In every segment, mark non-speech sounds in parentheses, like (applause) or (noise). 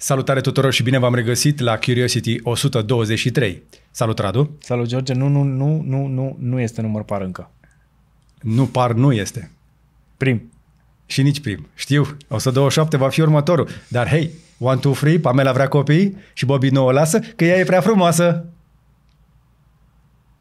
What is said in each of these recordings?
Salutare tuturor și bine v-am regăsit la Curiosity 123. Salut, Radu! Salut, George! Nu, nu, nu, nu, nu, nu este număr par încă. Nu par nu este. Prim. Și nici prim. Știu, 127 va fi următorul. Dar hei, One, two, three, Pamela vrea copii și Bobby nu o lasă, că ea e prea frumoasă.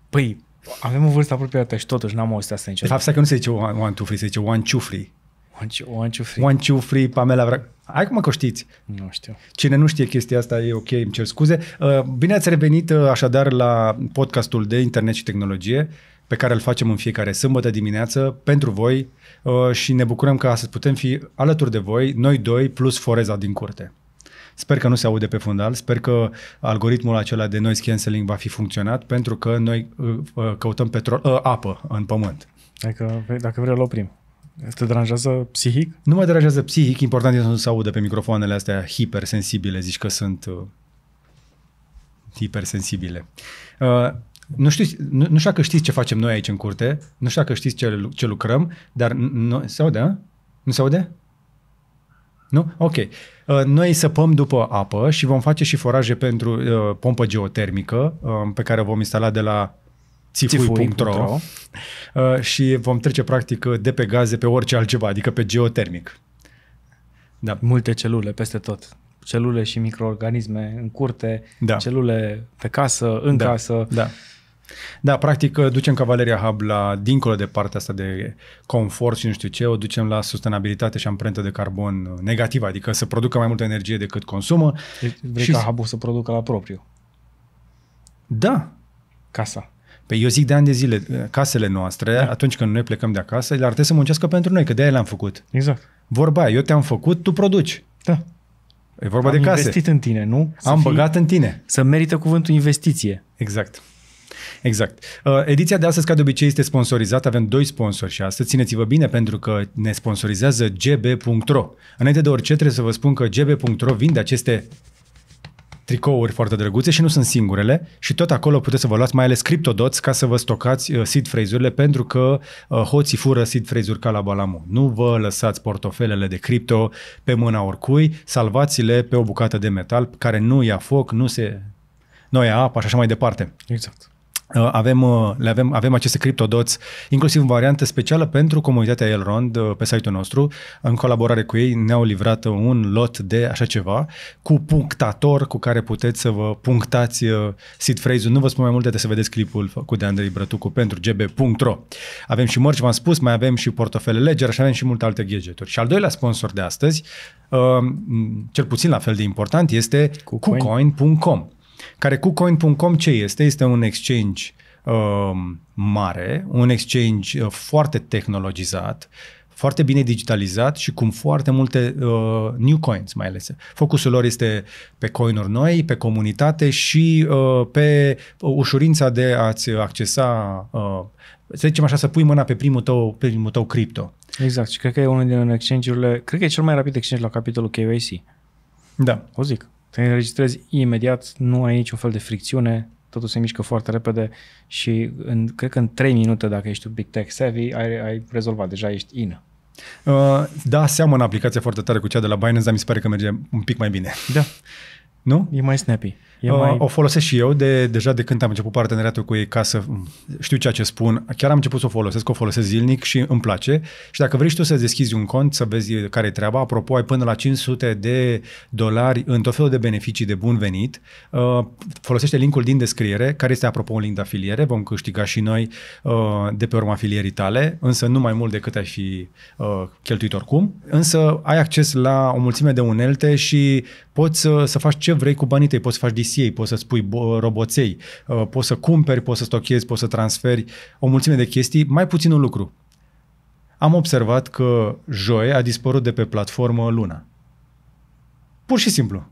Păi, avem o vârstă apropiată și totuși n-am auzit asta niciodată. De fapt, că nu se zice one, one two, three, se zice one, two, three. One, two, one, two, free. One, two, free, Pamela Vra... Hai cum că știți. Nu știu. Cine nu știe chestia asta e ok, îmi cer scuze. Uh, bine ați revenit uh, așadar la podcastul de internet și tehnologie pe care îl facem în fiecare sâmbătă dimineață pentru voi uh, și ne bucurăm că astăzi putem fi alături de voi, noi doi plus Foreza din curte. Sper că nu se aude pe fundal, sper că algoritmul acela de noise cancelling va fi funcționat pentru că noi căutăm petrol, apă în pământ. Dacă, dacă vreau, îl oprim. Te deranjează psihic? Nu mă deranjează psihic, important este să nu se audă pe microfoanele astea hipersensibile, zici că sunt uh, hipersensibile. Uh, nu știu, nu, nu știu că știți ce facem noi aici în curte, nu știu că știți ce, ce lucrăm, dar nu, se aude, a? Nu se aude? Nu? Ok. Uh, noi săpăm după apă și vom face și foraje pentru uh, pompă geotermică uh, pe care o vom instala de la țifui.ro uh, și vom trece practic de pe gaze pe orice altceva, adică pe geotermic. Da. Multe celule peste tot. Celule și microorganisme în curte, da. celule pe casă, în da. casă. Da. Da, practic uh, ducem Cavaleria Hub la, dincolo de partea asta de confort și nu știu ce, o ducem la sustenabilitate și amprentă de carbon negativă, adică să producă mai multă energie decât consumă. Vrei și... ca hub să producă la propriu? Da. Casa. Păi eu zic de ani de zile, eh, casele noastre, da. atunci când noi plecăm de acasă, ar trebui să muncească pentru noi, că de-aia le-am făcut. Exact. Vorba, eu te-am făcut, tu produci. Da. E vorba Am de case. investit în tine, nu? Să Am fi... băgat în tine. Să merită cuvântul investiție. Exact. Exact. Uh, ediția de astăzi, ca de obicei, este sponsorizată. Avem doi sponsori și astăzi. Țineți-vă bine pentru că ne sponsorizează gb.ro. Înainte de orice, trebuie să vă spun că gb.ro vinde aceste tricouri foarte drăguțe și nu sunt singurele și tot acolo puteți să vă luați mai ales CryptoDots ca să vă stocați uh, seed phrase-urile pentru că uh, hoții fură seed phrase-uri ca la balamu. Nu vă lăsați portofelele de cripto pe mâna oricui, salvați-le pe o bucată de metal care nu ia foc, nu se... nu ia apă și așa mai departe. Exact. Uh, avem, uh, le avem, avem aceste CryptoDots, inclusiv în variantă specială pentru comunitatea Elrond uh, pe site-ul nostru. În colaborare cu ei ne-au livrat un lot de așa ceva cu punctator cu care puteți să vă punctați seed phrase-ul. Nu vă spun mai multe, de să vedeți clipul făcut de Andrei Brătucu pentru gb.ro. Avem și mărci, v-am spus, mai avem și portofele Ledger și avem și multe alte gadgeturi. Și al doilea sponsor de astăzi, cel puțin la fel de important, este cucoin.com. Cucoin care cu coin.com ce este? Este un exchange uh, mare, un exchange uh, foarte tehnologizat, foarte bine digitalizat și cum foarte multe uh, new coins mai ales. Focusul lor este pe coinuri noi, pe comunitate și uh, pe uh, ușurința de a-ți accesa, uh, să zicem așa, să pui mâna pe primul tău, pe primul tău cripto. Exact și cred că e unul din exchange-urile, cred că e cel mai rapid exchange la capitolul KYC. Da. O zic te înregistrezi imediat, nu ai niciun fel de fricțiune, totul se mișcă foarte repede și în, cred că în 3 minute, dacă ești un big tech savvy, ai, ai rezolvat, deja ești in. Uh, da, seamănă aplicația foarte tare cu cea de la Binance, dar mi se pare că merge un pic mai bine. Da. Nu? E mai snappy. E mai... O folosesc și eu de, deja de când am început parteneriatul cu ei ca să știu ceea ce spun. Chiar am început să o folosesc, o folosesc zilnic și îmi place. Și dacă vrei și tu să deschizi un cont, să vezi care e treaba, apropo, ai până la 500 de dolari în tot felul de beneficii de bun venit. Uh, folosește linkul din descriere, care este apropo un link de afiliere. Vom câștiga și noi uh, de pe urma afilierii tale, însă nu mai mult decât ai fi uh, cheltuit oricum. Însă ai acces la o mulțime de unelte și poți să, să faci ce vrei cu banii tăi, poți să faci DCA, poți să spui roboței, uh, poți să cumperi, poți să stochezi, poți să transferi, o mulțime de chestii, mai puțin un lucru. Am observat că joi a dispărut de pe platformă luna. Pur și simplu.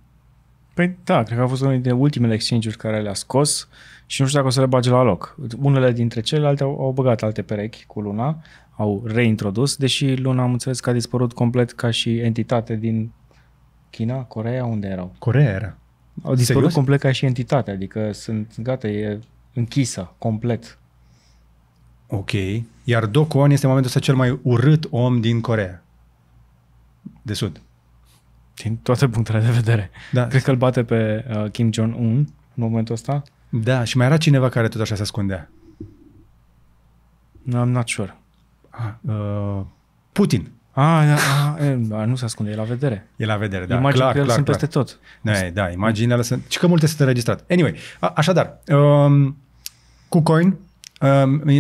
Păi da, cred că a fost unul dintre ultimele exchange care le-a scos și nu știu dacă o să le bage la loc. Unele dintre celelalte au, au băgat alte perechi cu luna, au reintrodus, deși luna am înțeles că a dispărut complet ca și entitate din China, Corea, unde erau? Corea era. Au dispărut complet ca și entitate, adică sunt, gata, e închisă, complet. Ok. Iar Do Kwon este în momentul ăsta cel mai urât om din Corea. De Sud. Din toate punctele de vedere. Da. Cred că îl bate pe uh, Kim Jong-un în momentul ăsta. Da, și mai era cineva care tot așa se ascundea. No, I'm not sure. Ah, uh, Putin. A, da, a, a, a, nu se ascunde, e la vedere. E la vedere, da. Imaginele clar, clar, sunt clar. peste tot. Da, da imaginele sunt... Și că multe sunt înregistrate. Anyway, a, așadar, um, KuCoin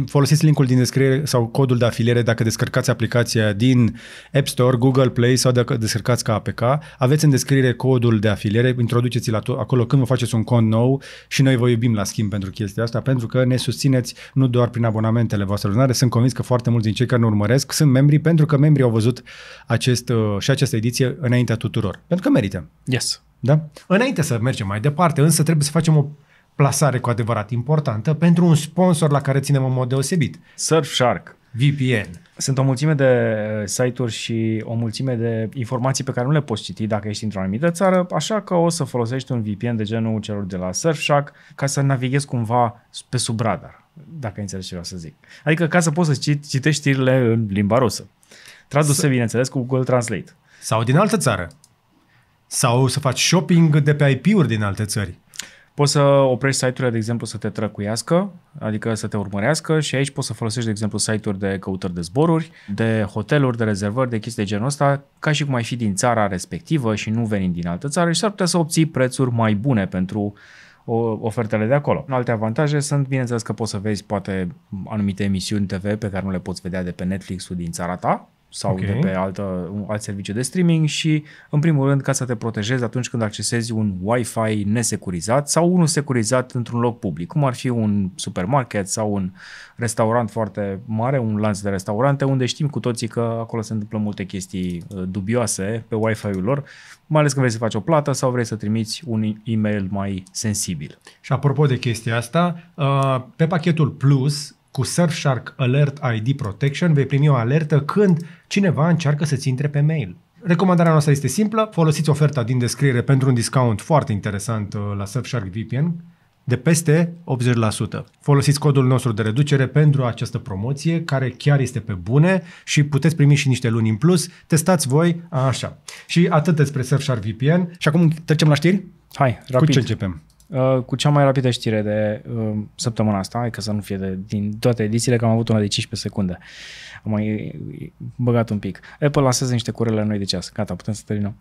Folosiți linkul din descriere sau codul de afiliere dacă descărcați aplicația din App Store, Google Play sau dacă descărcați ca APK. Aveți în descriere codul de afiliere, introduceți-l acolo când vă faceți un cont nou și noi vă iubim la schimb pentru chestia asta, pentru că ne susțineți nu doar prin abonamentele voastre lunare, sunt convins că foarte mulți din cei care ne urmăresc sunt membri pentru că membrii au văzut acest, uh, și această ediție înaintea tuturor, pentru că merită. Yes. Da? Înainte să mergem mai departe, însă trebuie să facem o plasare cu adevărat importantă pentru un sponsor la care ținem în mod deosebit. Surfshark. VPN. Sunt o mulțime de uh, site-uri și o mulțime de informații pe care nu le poți citi dacă ești într-o anumită țară, așa că o să folosești un VPN de genul celor de la Surfshark ca să navighezi cumva pe sub radar, dacă înțelegi ce vreau să zic. Adică ca să poți să citești știrile în limba rusă. Traduse, S- bineînțeles, cu Google Translate. Sau din altă țară. Sau să faci shopping de pe IP-uri din alte țări. Poți să oprești site-urile, de exemplu, să te trăcuiască, adică să te urmărească și aici poți să folosești, de exemplu, site-uri de căutări de zboruri, de hoteluri, de rezervări, de chestii de genul ăsta, ca și cum ai fi din țara respectivă și nu venind din altă țară și s-ar putea să obții prețuri mai bune pentru ofertele de acolo. Alte avantaje sunt, bineînțeles, că poți să vezi poate anumite emisiuni TV pe care nu le poți vedea de pe Netflix-ul din țara ta, sau okay. de pe altă, un alt serviciu de streaming și, în primul rând, ca să te protejezi atunci când accesezi un Wi-Fi nesecurizat sau unul securizat într-un loc public, cum ar fi un supermarket sau un restaurant foarte mare, un lanț de restaurante, unde știm cu toții că acolo se întâmplă multe chestii uh, dubioase pe Wi-Fi-ul lor, mai ales când vrei să faci o plată sau vrei să trimiți un e-mail mai sensibil. Și apropo de chestia asta, uh, pe pachetul Plus cu Surfshark Alert ID Protection vei primi o alertă când cineva încearcă să-ți intre pe mail. Recomandarea noastră este simplă, folosiți oferta din descriere pentru un discount foarte interesant uh, la Surfshark VPN de peste 80%. Folosiți codul nostru de reducere pentru această promoție care chiar este pe bune și puteți primi și niște luni în plus. Testați voi așa. Și atât despre Surfshark VPN. Și acum trecem la știri? Hai, rapid. Cu ce începem? Uh, cu cea mai rapidă știre de uh, săptămâna asta, ca să nu fie de, din toate edițiile, că am avut una de 15 secunde. Am mai băgat un pic. Apple lasează niște curele noi de ceas. Gata, putem să terminăm.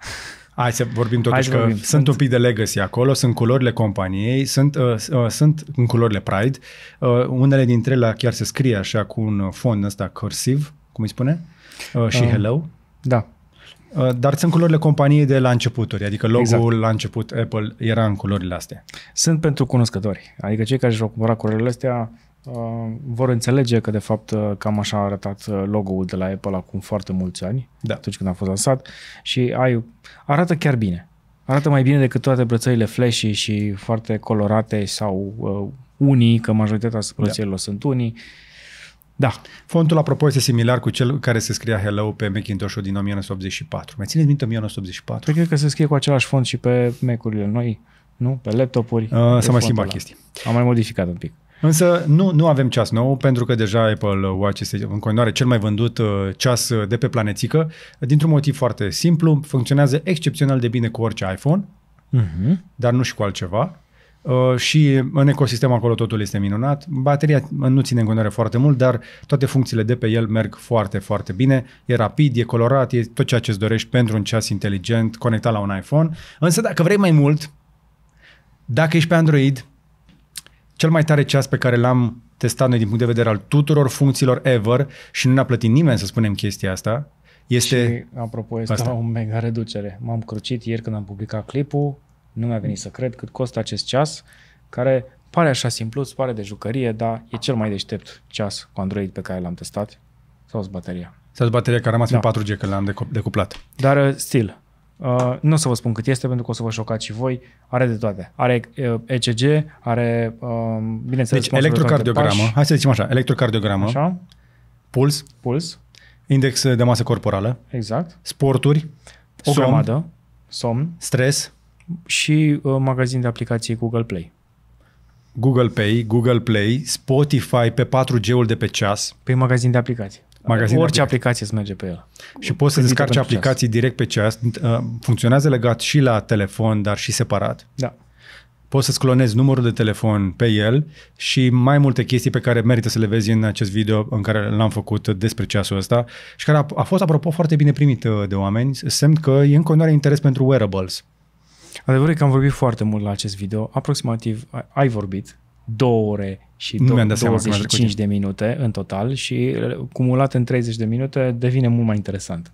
Hai să vorbim totuși Hai că vorbim. Sunt, sunt un pic de legacy acolo, sunt culorile companiei, sunt, uh, uh, sunt în culorile Pride. Uh, unele dintre ele chiar se scrie așa cu un fond ăsta cursiv, cum îi spune, uh, și uh, hello. Da. Uh, dar sunt culorile companiei de la începuturi, adică logo-ul exact. la început Apple era în culorile astea. Sunt pentru cunoscători, adică cei care își vor cumpăra culorile astea Uh, vor înțelege că de fapt uh, cam așa a arătat uh, logo-ul de la Apple acum foarte mulți ani, da. atunci când a fost lansat și ai, arată chiar bine. Arată mai bine decât toate brățările flashy și foarte colorate sau uh, unii, că majoritatea brățărilor da. sunt unii, da. Fontul, apropo, este similar cu cel care se scria Hello pe Macintosh-ul din 1984. Mai țineți minte 1984? Păi cred că se scrie cu același font și pe Mac-urile noi, nu? Pe laptopuri. Uh, s-a mai schimbat chestia. Am mai modificat un pic. Însă nu, nu avem ceas nou, pentru că deja Apple Watch este în continuare cel mai vândut uh, ceas uh, de pe planetică, dintr-un motiv foarte simplu, funcționează excepțional de bine cu orice iPhone, uh-huh. dar nu și cu altceva. Uh, și în ecosistem acolo totul este minunat. Bateria nu ține în continuare foarte mult, dar toate funcțiile de pe el merg foarte, foarte bine. E rapid, e colorat, e tot ceea ce îți dorești pentru un ceas inteligent conectat la un iPhone. Însă dacă vrei mai mult, dacă ești pe Android, cel mai tare ceas pe care l-am testat noi din punct de vedere al tuturor funcțiilor ever și nu ne-a plătit nimeni să spunem chestia asta, este și, apropo, este asta. o mega reducere. M-am crucit ieri când am publicat clipul, nu mi-a venit să cred cât costă acest ceas, care pare așa simplu, îți pare de jucărie, dar e cel mai deștept ceas cu Android pe care l-am testat. Sau bateria. Sau bateria care a rămas da. pe 4G, că l-am decuplat. Dar, uh, stil. Uh, nu o să vă spun cât este, pentru că o să vă șocați și voi. Are de toate. Are uh, ECG, are, uh, bineînțeles, deci, electrocardiogramă. De Hai să zicem așa, electrocardiogramă. Așa. Puls. Puls. Index de masă corporală. Exact. Sporturi. O somn, grămadă. Somn. Stres și uh, magazin de aplicații Google Play. Google Pay, Google Play, Spotify pe 4G-ul de pe ceas. Pe păi magazin de aplicații. Magazin Orice aplicație. aplicație îți merge pe el. Și poți să descarci aplicații ceas. direct pe ceas. Uh, funcționează legat și la telefon, dar și separat. Da. Poți să-ți clonezi numărul de telefon pe el și mai multe chestii pe care merită să le vezi în acest video în care l-am făcut despre ceasul ăsta și care a, a fost, apropo, foarte bine primit uh, de oameni. Semn că e în continuare interes pentru wearables. Adevărul e că am vorbit foarte mult la acest video, aproximativ ai vorbit două ore și nu 25 de minute în total și uh, cumulat în 30 de minute devine mult mai interesant.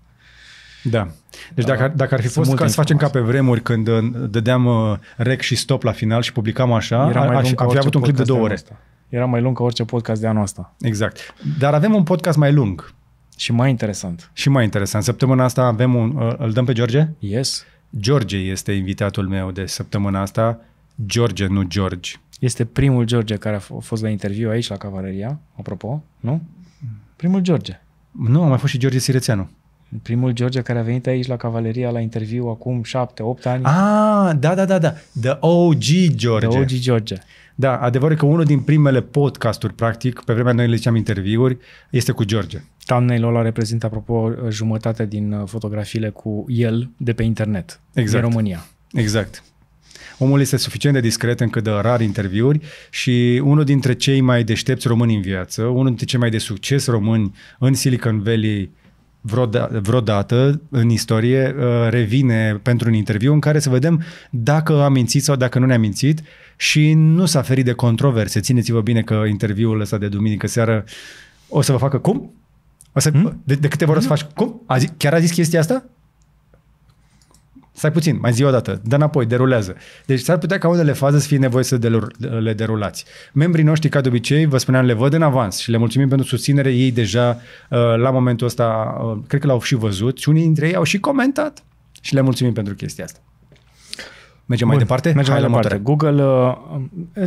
Da. Deci dacă, uh, dacă ar fi fost ca să facem ca pe vremuri când uh, dădeam rec și stop la final și publicam așa, Era mai ar, ar fi avut un clip de două ore. Asta. Era mai lung ca orice podcast de anul ăsta. Exact. Dar avem un podcast mai lung. Și mai interesant. Și mai interesant. Săptămâna asta avem un, îl dăm pe George? Yes. George este invitatul meu de săptămâna asta. George, nu George. Este primul George care a fost la interviu aici, la Cavaleria, apropo, nu? Primul George. Nu, a mai fost și George Sirețeanu. Primul George care a venit aici la Cavaleria la interviu acum șapte, opt ani. Ah, da, da, da, da. The OG George. The OG George. Da, adevărul că unul din primele podcasturi, practic, pe vremea noi le ziceam interviuri, este cu George thumbnail ăla reprezintă, apropo, jumătate din uh, fotografiile cu el de pe internet, exact. din România. Exact. Omul este suficient de discret încât dă rar interviuri și unul dintre cei mai deștepți români în viață, unul dintre cei mai de succes români în Silicon Valley vreodată, vreodată în istorie uh, revine pentru un interviu în care să vedem dacă a mințit sau dacă nu ne-a mințit și nu s-a ferit de controverse. Țineți-vă bine că interviul ăsta de duminică seară o să vă facă cum? O să, hmm? de, de câte ori o să faci... Cum? A zi, chiar a zis chestia asta? Stai puțin, mai zi o dată, dă înapoi, derulează. Deci s-ar putea ca unele faze să fie nevoie să le derulați. Membrii noștri, ca de obicei, vă spuneam, le văd în avans și le mulțumim pentru susținere. Ei deja, uh, la momentul ăsta, uh, cred că l-au și văzut și unii dintre ei au și comentat și le mulțumim pentru chestia asta. Mergem Bun, mai departe? Mergem Hai mai departe. Google, uh,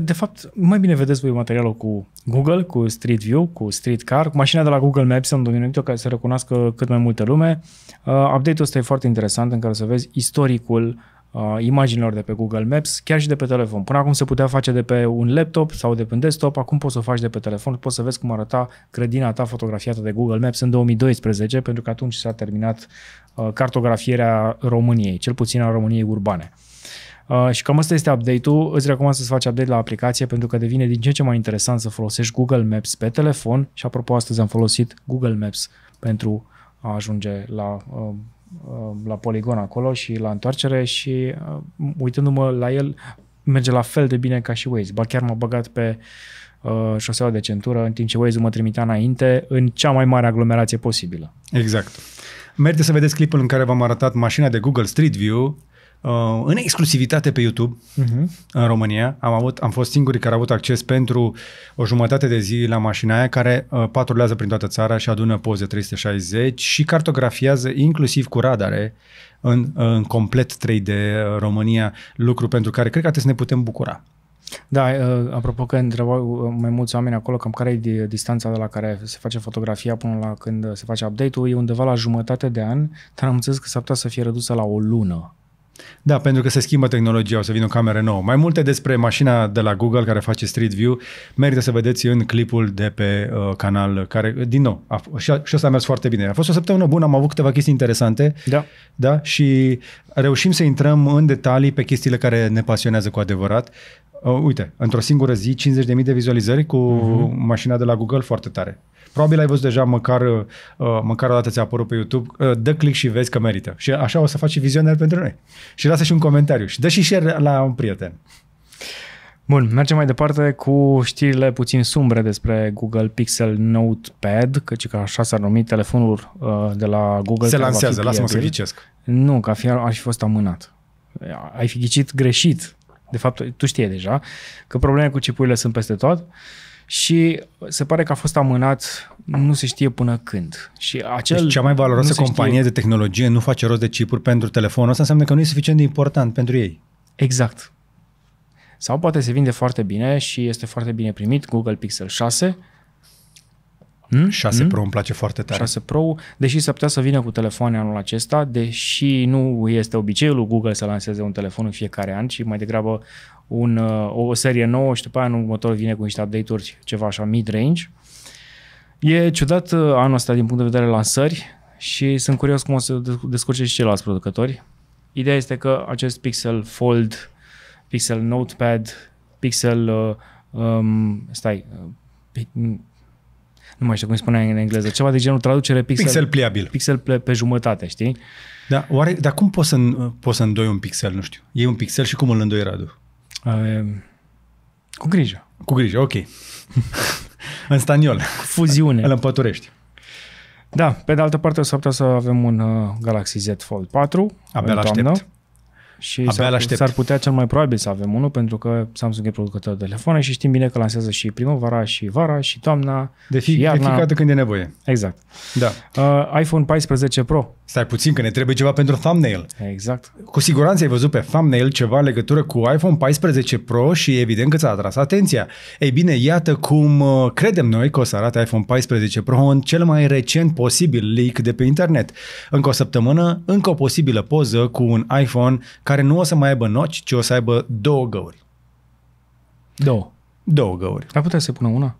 de fapt, mai bine vedeți voi materialul cu Google, cu Street View, cu Street Car, cu mașina de la Google Maps, am dominat ca să recunoască cât mai multă lume. Uh, update-ul ăsta e foarte interesant în care să vezi istoricul uh, imaginilor de pe Google Maps, chiar și de pe telefon. Până acum se putea face de pe un laptop sau de pe un desktop, acum poți să o faci de pe telefon, poți să vezi cum arăta grădina ta fotografiată de Google Maps în 2012, pentru că atunci s-a terminat cartografierea României, cel puțin a României urbane. Uh, și cam asta este update-ul. Îți recomand să-ți faci update la aplicație pentru că devine din ce ce mai interesant să folosești Google Maps pe telefon și apropo astăzi am folosit Google Maps pentru a ajunge la, uh, uh, la poligon acolo și la întoarcere și uitându-mă la el merge la fel de bine ca și Waze. Ba chiar m-a băgat pe șoseaua de centură în timp ce Waze mă trimitea înainte în cea mai mare aglomerație posibilă. Exact. Merge să vedeți clipul în care v-am arătat mașina de Google Street View uh, în exclusivitate pe YouTube uh-huh. în România. Am, avut, am fost singurii care au avut acces pentru o jumătate de zi la mașina aia care uh, patrulează prin toată țara și adună poze 360 și cartografiază inclusiv cu radare în, uh, în complet 3D uh, România, lucru pentru care cred că trebuie să ne putem bucura. Da, uh, apropo că întrebau mai mulți oameni acolo cam care e distanța de la care se face fotografia până la când se face update-ul, e undeva la jumătate de an, dar am înțeles că s-ar putea să fie redusă la o lună. Da, pentru că se schimbă tehnologia, o să vină o cameră nouă. Mai multe despre mașina de la Google care face Street View merită să vedeți în clipul de pe uh, canal, care, uh, din nou, a, și, a, și asta a mers foarte bine. A fost o săptămână bună, am avut câteva chestii interesante da. Da? și reușim să intrăm în detalii pe chestiile care ne pasionează cu adevărat. Uh, uite, într-o singură zi, 50.000 de vizualizări cu uh-huh. mașina de la Google, foarte tare. Probabil ai văzut deja măcar, uh, măcar o dată ți-a apărut pe YouTube. Uh, dă click și vezi că merită. Și așa o să faci vizionar pentru noi. Și lasă și un comentariu. Și dă și share la un prieten. Bun, mergem mai departe cu știrile puțin sumbre despre Google Pixel Notepad, căci că așa s-ar numi telefonul uh, de la Google. Se lansează, lasă-mă să ghicesc. Nu, că ar fi, ar fi fost amânat. Ai fi ghicit greșit. De fapt, tu știi deja că probleme cu chipurile sunt peste tot. Uh, și se pare că a fost amânat, nu se știe până când. Și acel deci cea mai valoroasă companie știe... de tehnologie nu face rost de chipuri pentru telefonul ăsta, înseamnă că nu e suficient de important pentru ei. Exact. Sau poate se vinde foarte bine și este foarte bine primit Google Pixel 6, Hmm? 6 hmm? Pro îmi place foarte tare. 6 Pro, deși s-ar putea să vină cu telefoane anul acesta, deși nu este obiceiul Google să lanseze un telefon în fiecare an, ci mai degrabă un, uh, o serie nouă și după aia în următor vine cu niște update-uri ceva așa mid-range. E ciudat uh, anul ăsta din punct de vedere lansări și sunt curios cum o să descurce și ceilalți producători. Ideea este că acest Pixel Fold, Pixel Notepad, Pixel... Uh, um, stai, nu mai știu cum spunea în engleză, ceva de genul traducere pixel, pixel pliabil. Pixel pe, pe jumătate, știi? Da, oare, dar cum poți să, poți să îndoi un pixel, nu știu? E un pixel și cum îl îndoi, Radu? Uh, cu grijă. Cu grijă, ok. (laughs) în staniol. Cu fuziune. Îl împăturești. Da, pe de altă parte o să putea să avem un uh, Galaxy Z Fold 4. Abia l-aștept. Și s-ar, s-ar putea cel mai probabil să avem unul, pentru că Samsung e producător de telefoane și știm bine că lansează și primăvara, și vara, și toamna, de fi, și iarna. De fiecare când e nevoie. Exact. Da. Uh, iPhone 14 Pro Stai puțin că ne trebuie ceva pentru thumbnail. Exact. Cu siguranță ai văzut pe thumbnail ceva în legătură cu iPhone 14 Pro și evident că ți-a atras atenția. Ei bine, iată cum uh, credem noi că o să arate iPhone 14 Pro în cel mai recent posibil leak de pe internet. Încă o săptămână, încă o posibilă poză cu un iPhone care nu o să mai aibă noci, ci o să aibă două găuri. Două. Două găuri. Ar putea să pună una?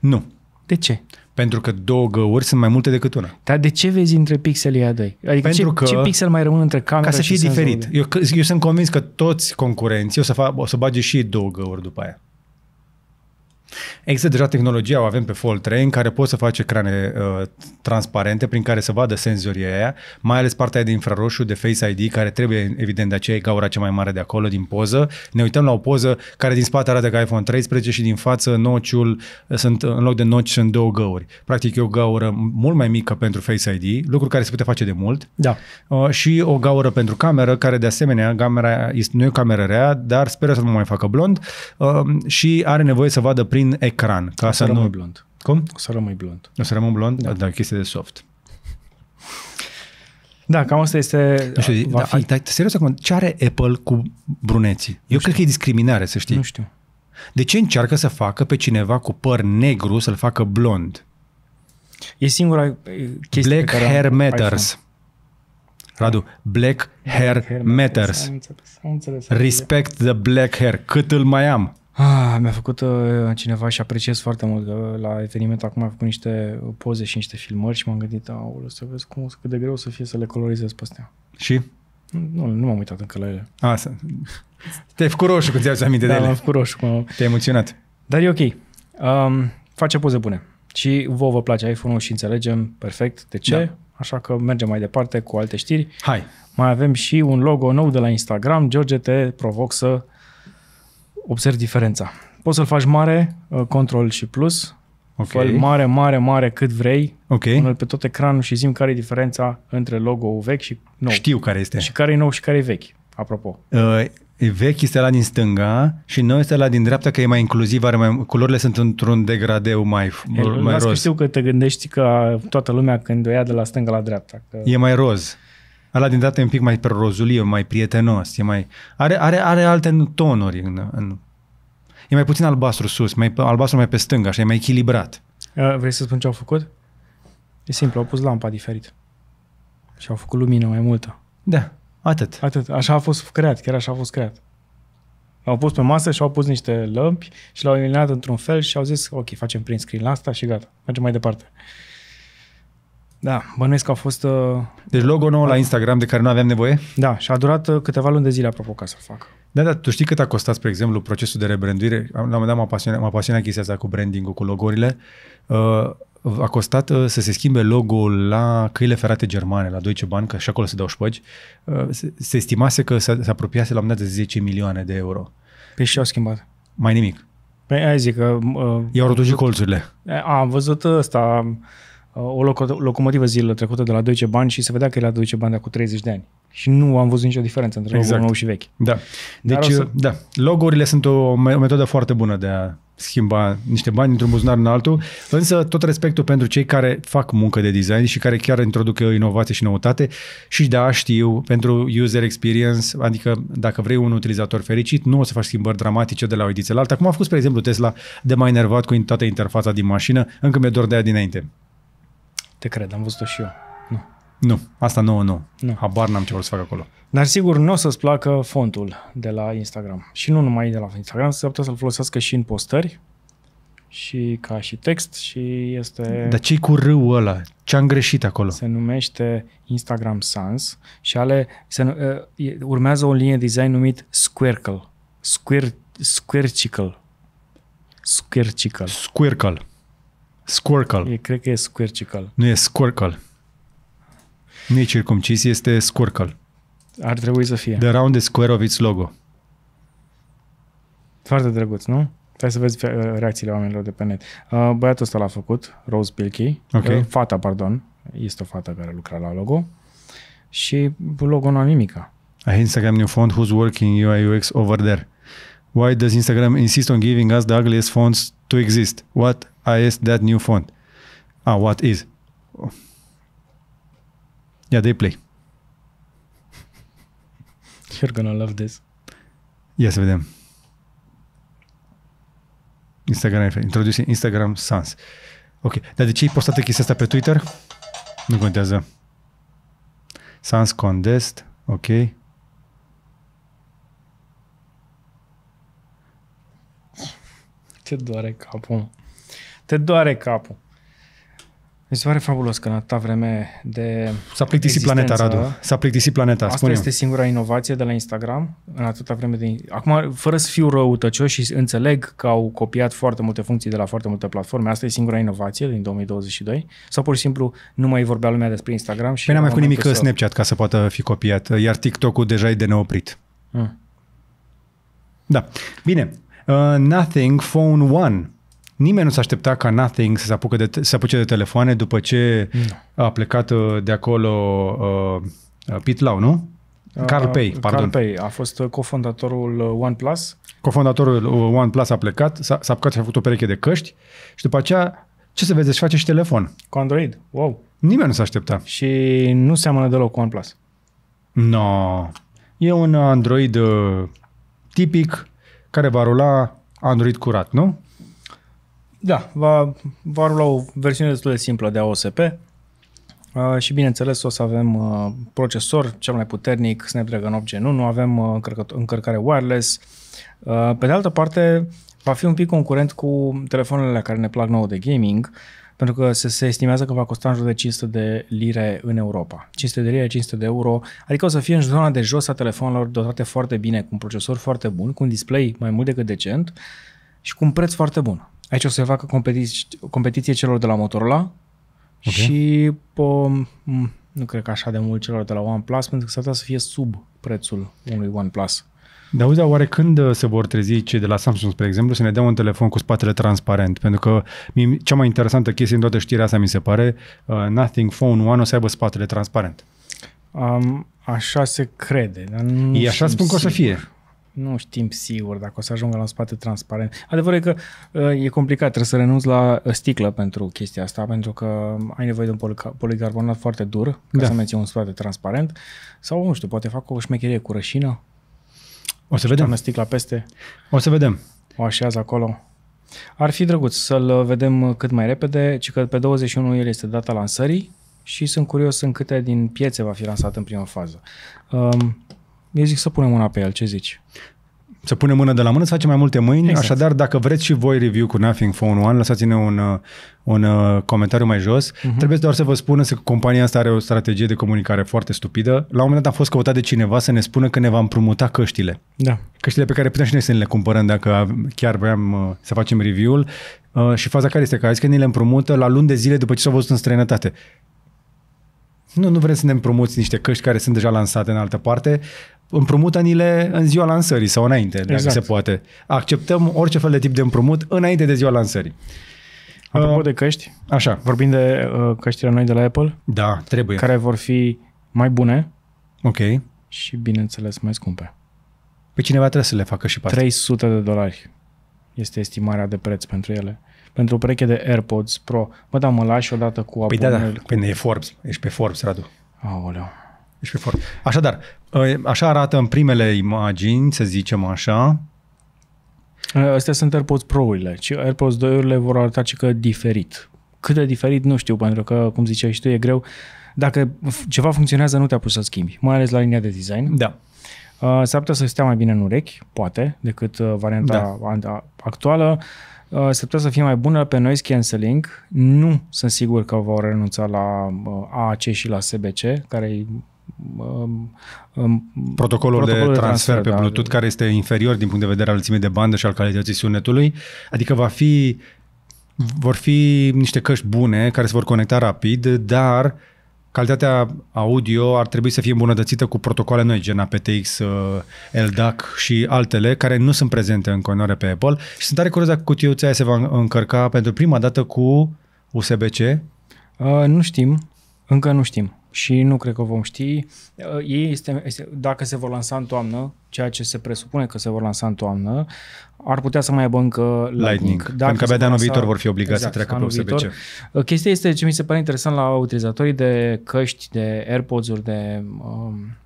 Nu. De ce? Pentru că două găuri sunt mai multe decât una. Dar de ce vezi între pixelii a doi? Adică Pentru ce, că, ce pixel mai rămân între camera Ca să fie diferit. Eu, eu sunt convins că toți concurenții o să, fac, o să bage și două găuri după aia. Există deja tehnologia, o avem pe Fold 3 în care poți să faci ecrane uh, transparente prin care să vadă senzorii aia, mai ales partea de infraroșu, de Face ID, care trebuie evident de aceea e gaura cea mai mare de acolo din poză. Ne uităm la o poză care din spate arată ca iPhone 13 și din față nociul, uh, sunt, în loc de noci sunt două găuri. Practic e o gaură mult mai mică pentru Face ID, lucru care se putea face de mult, da. Uh, și o gaură pentru cameră, care de asemenea, camera nu e o cameră rea, dar speră să nu mai facă blond uh, și are nevoie să vadă prin ecran. Ca o să, să rămâi nu... blond. Cum? O să rămâi blond. O să rămân blond? Da, da chestie de soft. Da, cam asta este... Nu știu, va da, fi. Da, serios acum, ce are Apple cu bruneții? Eu știu. cred că e discriminare, să știi. Nu știu. De ce încearcă să facă pe cineva cu păr negru să-l facă blond? E singura chestie Black care hair matters. IPhone. Radu, black hair, hair matters. matters. Am înțeles, am înțeles, am înțeles. Respect the black hair. Cât îl mai am? Ah, mi-a făcut uh, cineva și apreciez foarte mult uh, la eveniment. Acum am făcut niște uh, poze și niște filmări și m-am gândit, au, să vezi cum, cât de greu să fie să le colorizez pe astea. Și? Nu, nu m-am uitat încă la ele. Asta. Ah, Te-ai făcut roșu când ți-ai aminte da, de ele. am făcut roșu. Cum... Te-ai emoționat. Dar e ok. Um, face poze bune. Și vouă vă place iPhone-ul și înțelegem perfect de ce. Da. Așa că mergem mai departe cu alte știri. Hai. Mai avem și un logo nou de la Instagram. George te provoc să observi diferența. Poți să-l faci mare, uh, control și plus, okay. fă mare, mare, mare cât vrei, okay. pune pe tot ecranul și zim care e diferența între logo-ul vechi și nou. Știu care este. Și care e nou și care e vechi, apropo. Uh, vechi este la din stânga și nou este la din dreapta că e mai inclusiv, are mai, culorile sunt într-un degradeu mai, mai roz. Că știu că te gândești că toată lumea când o ia de la stânga la dreapta. Că... E mai roz. Ăla din dată e un pic mai prorozulie, mai prietenos, e mai, are, are, are alte tonuri. În, în, e mai puțin albastru sus, mai, albastru mai pe stânga, așa, e mai echilibrat. Vrei să spun ce au făcut? E simplu, au pus lampa diferit. Și au făcut lumină mai multă. Da, atât. Atât. Așa a fost creat, chiar așa a fost creat. L-au pus pe masă și au pus niște lămpi și l-au eliminat într-un fel și au zis, ok, facem prin screen la asta și gata, mergem mai departe. Da, bănuiesc că a fost... Uh, deci logo nou la Instagram de care nu aveam nevoie? Da, și a durat uh, câteva luni de zile, apropo, ca să-l fac. Da, dar tu știi cât a costat, spre exemplu, procesul de rebranduire? La un moment dat m-a pasionat, m-a pasionat chestia asta cu branding-ul, cu logorile. Uh, a costat uh, să se schimbe logo-ul la căile ferate germane, la Deutsche Bank, că și acolo se dau șpăgi. Uh, se, se estimase că se, se apropiase la un moment dat de 10 milioane de euro. Pe păi și au schimbat? Mai nimic. Păi aia zic că... Uh, I-au rotunjit colțurile. Am văzut ăsta... Uh, o locomotivă zilele trecută de la Deutsche Bahn și se vedea că era Deutsche Bahn de cu 30 de ani. Și nu am văzut nicio diferență între exact. logo nou și vechi. Da. Deci, să... da, logourile sunt o, o metodă foarte bună de a schimba niște bani într-un buzunar în altul, însă tot respectul pentru cei care fac muncă de design și care chiar introduc inovație și noutate și da, știu, pentru user experience, adică dacă vrei un utilizator fericit, nu o să faci schimbări dramatice de la o ediție la alta, cum a fost, spre exemplu, Tesla de mai enervat cu toată interfața din mașină, încă mi-e dor de aia dinainte. Te cred, am văzut-o și eu. Nu. Nu, asta nouă nu. nu. Habar n-am ce vor să fac acolo. Dar sigur, nu o să-ți placă fontul de la Instagram. Și nu numai de la Instagram, să putea să-l folosească și în postări, și ca și text și este... Dar ce cu râul ăla? Ce am greșit acolo? Se numește Instagram Sans și ale se, uh, urmează o linie design numit Squircle. Squir, squircicle. Squircicle. Squircle. Squircal. E, cred că e squircical. Nu e squircal. Nu e circumcis, este squircal. Ar trebui să fie. The round square of its logo. Foarte drăguț, nu? Hai să vezi uh, reacțiile oamenilor de pe net. Uh, băiatul ăsta l-a făcut, Rose Pilkey. Okay. Uh, fata, pardon. Este o fată care lucra la logo. Și logo nu a nimica. A Instagram new font, who's working UI UX over there? Why does Instagram insist on giving us the ugliest fonts to exist? What? is that new font? Ah, what is? Yeah, they play. (laughs) You're gonna love this. Ia să vedem. Instagram, introduce Instagram Sans. Ok, dar de ce ai postat chestia asta pe Twitter? Nu contează. Sans Condest, ok. Ce doare capul te doare capul. Mi se pare fabulos că în atâta vreme de S-a plictisit planeta, Radu. S-a plictisit planeta, Asta spune este singura inovație de la Instagram în atâta vreme de... Acum, fără să fiu răutăcios și înțeleg că au copiat foarte multe funcții de la foarte multe platforme, asta e singura inovație din 2022, sau pur și simplu nu mai vorbea lumea despre Instagram și... Păi n-am mai făcut nimic să... Snapchat ca să poată fi copiat, iar TikTok-ul deja e de neoprit. Hmm. Da. Bine. Uh, nothing Phone One Nimeni nu s-a aștepta ca Nothing să se, apuce de, să apuce de telefoane după ce no. a plecat uh, de acolo uh, uh, Pete Lau, nu? Carl Pei, pardon. Carl Pei a fost uh, cofondatorul OnePlus. Cofondatorul OnePlus a plecat, s-a, s-a apucat și a făcut o pereche de căști și după aceea, ce să vezi, își face și telefon. Cu Android, wow. Nimeni nu s-a aștepta. Și nu seamănă deloc cu OnePlus. No. E un Android tipic care va rula Android curat, nu? Da, va, va rula o versiune destul de simplă de AOSP uh, și bineînțeles o să avem uh, procesor cel mai puternic, Snapdragon 8 Gen 1, avem uh, încărcare wireless. Uh, pe de altă parte, va fi un pic concurent cu telefoanele care ne plac nouă de gaming, pentru că se, se estimează că va costa în jur de 500 de lire în Europa. 500 de lire, 500 de euro, adică o să fie în zona de jos a telefonelor dotate foarte bine, cu un procesor foarte bun, cu un display mai mult decât decent și cu un preț foarte bun. Aici o să se facă competiție, competiție celor de la Motorola okay. și po, nu cred că așa de mult celor de la OnePlus, pentru că s-ar putea să fie sub prețul unui OnePlus. Dar uite, oare când uh, se vor trezi cei de la Samsung, spre exemplu, să ne dea un telefon cu spatele transparent? Pentru că cea mai interesantă chestie în toată știrea asta mi se pare, uh, Nothing Phone One o să aibă spatele transparent. Um, așa se crede. Dar nu e așa spun sigur. că o să fie nu știm sigur dacă o să ajungă la un spate transparent. Adevărul e că uh, e complicat, trebuie să renunți la uh, sticlă pentru chestia asta, pentru că um, ai nevoie de un policarbonat foarte dur ca da. să menții un spate transparent sau, nu știu, poate fac o șmecherie cu rășină. O să vedem. sticla peste. O să vedem. O așează acolo. Ar fi drăguț să-l uh, vedem cât mai repede, ci că pe 21 iulie este data lansării și sunt curios în câte din piețe va fi lansat în prima fază. Um, eu zic să punem mâna pe el, ce zici? Să punem mână de la mână, să facem mai multe mâini. Exact. Așadar, dacă vreți și voi review cu Nothing Phone One, lăsați-ne un, uh, un uh, comentariu mai jos. Uh-huh. Trebuie doar să vă spun că compania asta are o strategie de comunicare foarte stupidă. La un moment dat am fost căutat de cineva să ne spună că ne va împrumuta căștile. Da. Căștile pe care putem și noi să ne le cumpărăm dacă chiar vrem uh, să facem review-ul. Și faza care este că aici că ni le împrumută la luni de zile după ce s-au văzut în străinătate. Nu, nu vrem să ne împrumuți niște căști care sunt deja lansate în altă parte. Împrumută-ni-le în ziua lansării sau înainte, dacă exact. se poate. Acceptăm orice fel de tip de împrumut înainte de ziua lansării. Apropo uh, de căști, așa. vorbim de uh, căștile noi de la Apple. Da, trebuie. Care vor fi mai bune. Ok. Și, bineînțeles, mai scumpe. Pe cineva trebuie să le facă și pe 300 de dolari este estimarea de preț pentru ele pentru o pereche de AirPods Pro. Bă, dar mă lași odată cu Păi da, da, păi e Forbes, ești pe Forbes, Radu. Aoleu. Ești pe Forbes. Așadar, ă, așa arată în primele imagini, să zicem așa. Ă, astea sunt AirPods Pro-urile AirPods 2-urile vor arăta și că diferit. Cât de diferit, nu știu, pentru că, cum ziceai și tu, e greu. Dacă ceva funcționează, nu te a pus să schimbi, mai ales la linia de design. Da. Ă, s-ar putea să stea mai bine în urechi, poate, decât varianta da. actuală. Uh, se putea să fie mai bună pe noise cancelling. Nu sunt sigur că vor renunța la uh, AAC și la SBC, care e protocolul, um, um, protocolul de, de transfer, transfer pe da, Bluetooth, da. care da. este inferior din punct de vedere al lățimii de bandă și al calității sunetului, adică va fi, vor fi niște căști bune care se vor conecta rapid, dar calitatea audio ar trebui să fie îmbunătățită cu protocoale noi, gen aptX, uh, LDAC și altele, care nu sunt prezente în continuare pe Apple. Și sunt tare curios dacă cutiuța se va încărca pentru prima dată cu USB-C. Uh, nu știm, încă nu știm și nu cred că vom ști. Uh, ei este, este, dacă se vor lansa în toamnă, ceea ce se presupune că se vor lansa în toamnă, ar putea să mai aibă încă Lightning. Dacă Pentru că abia de anul viitor vor fi obligați exact, să treacă pe USB-C. Viitor. Uh, chestia este ce mi se pare interesant la utilizatorii de căști, de AirPods-uri, de um,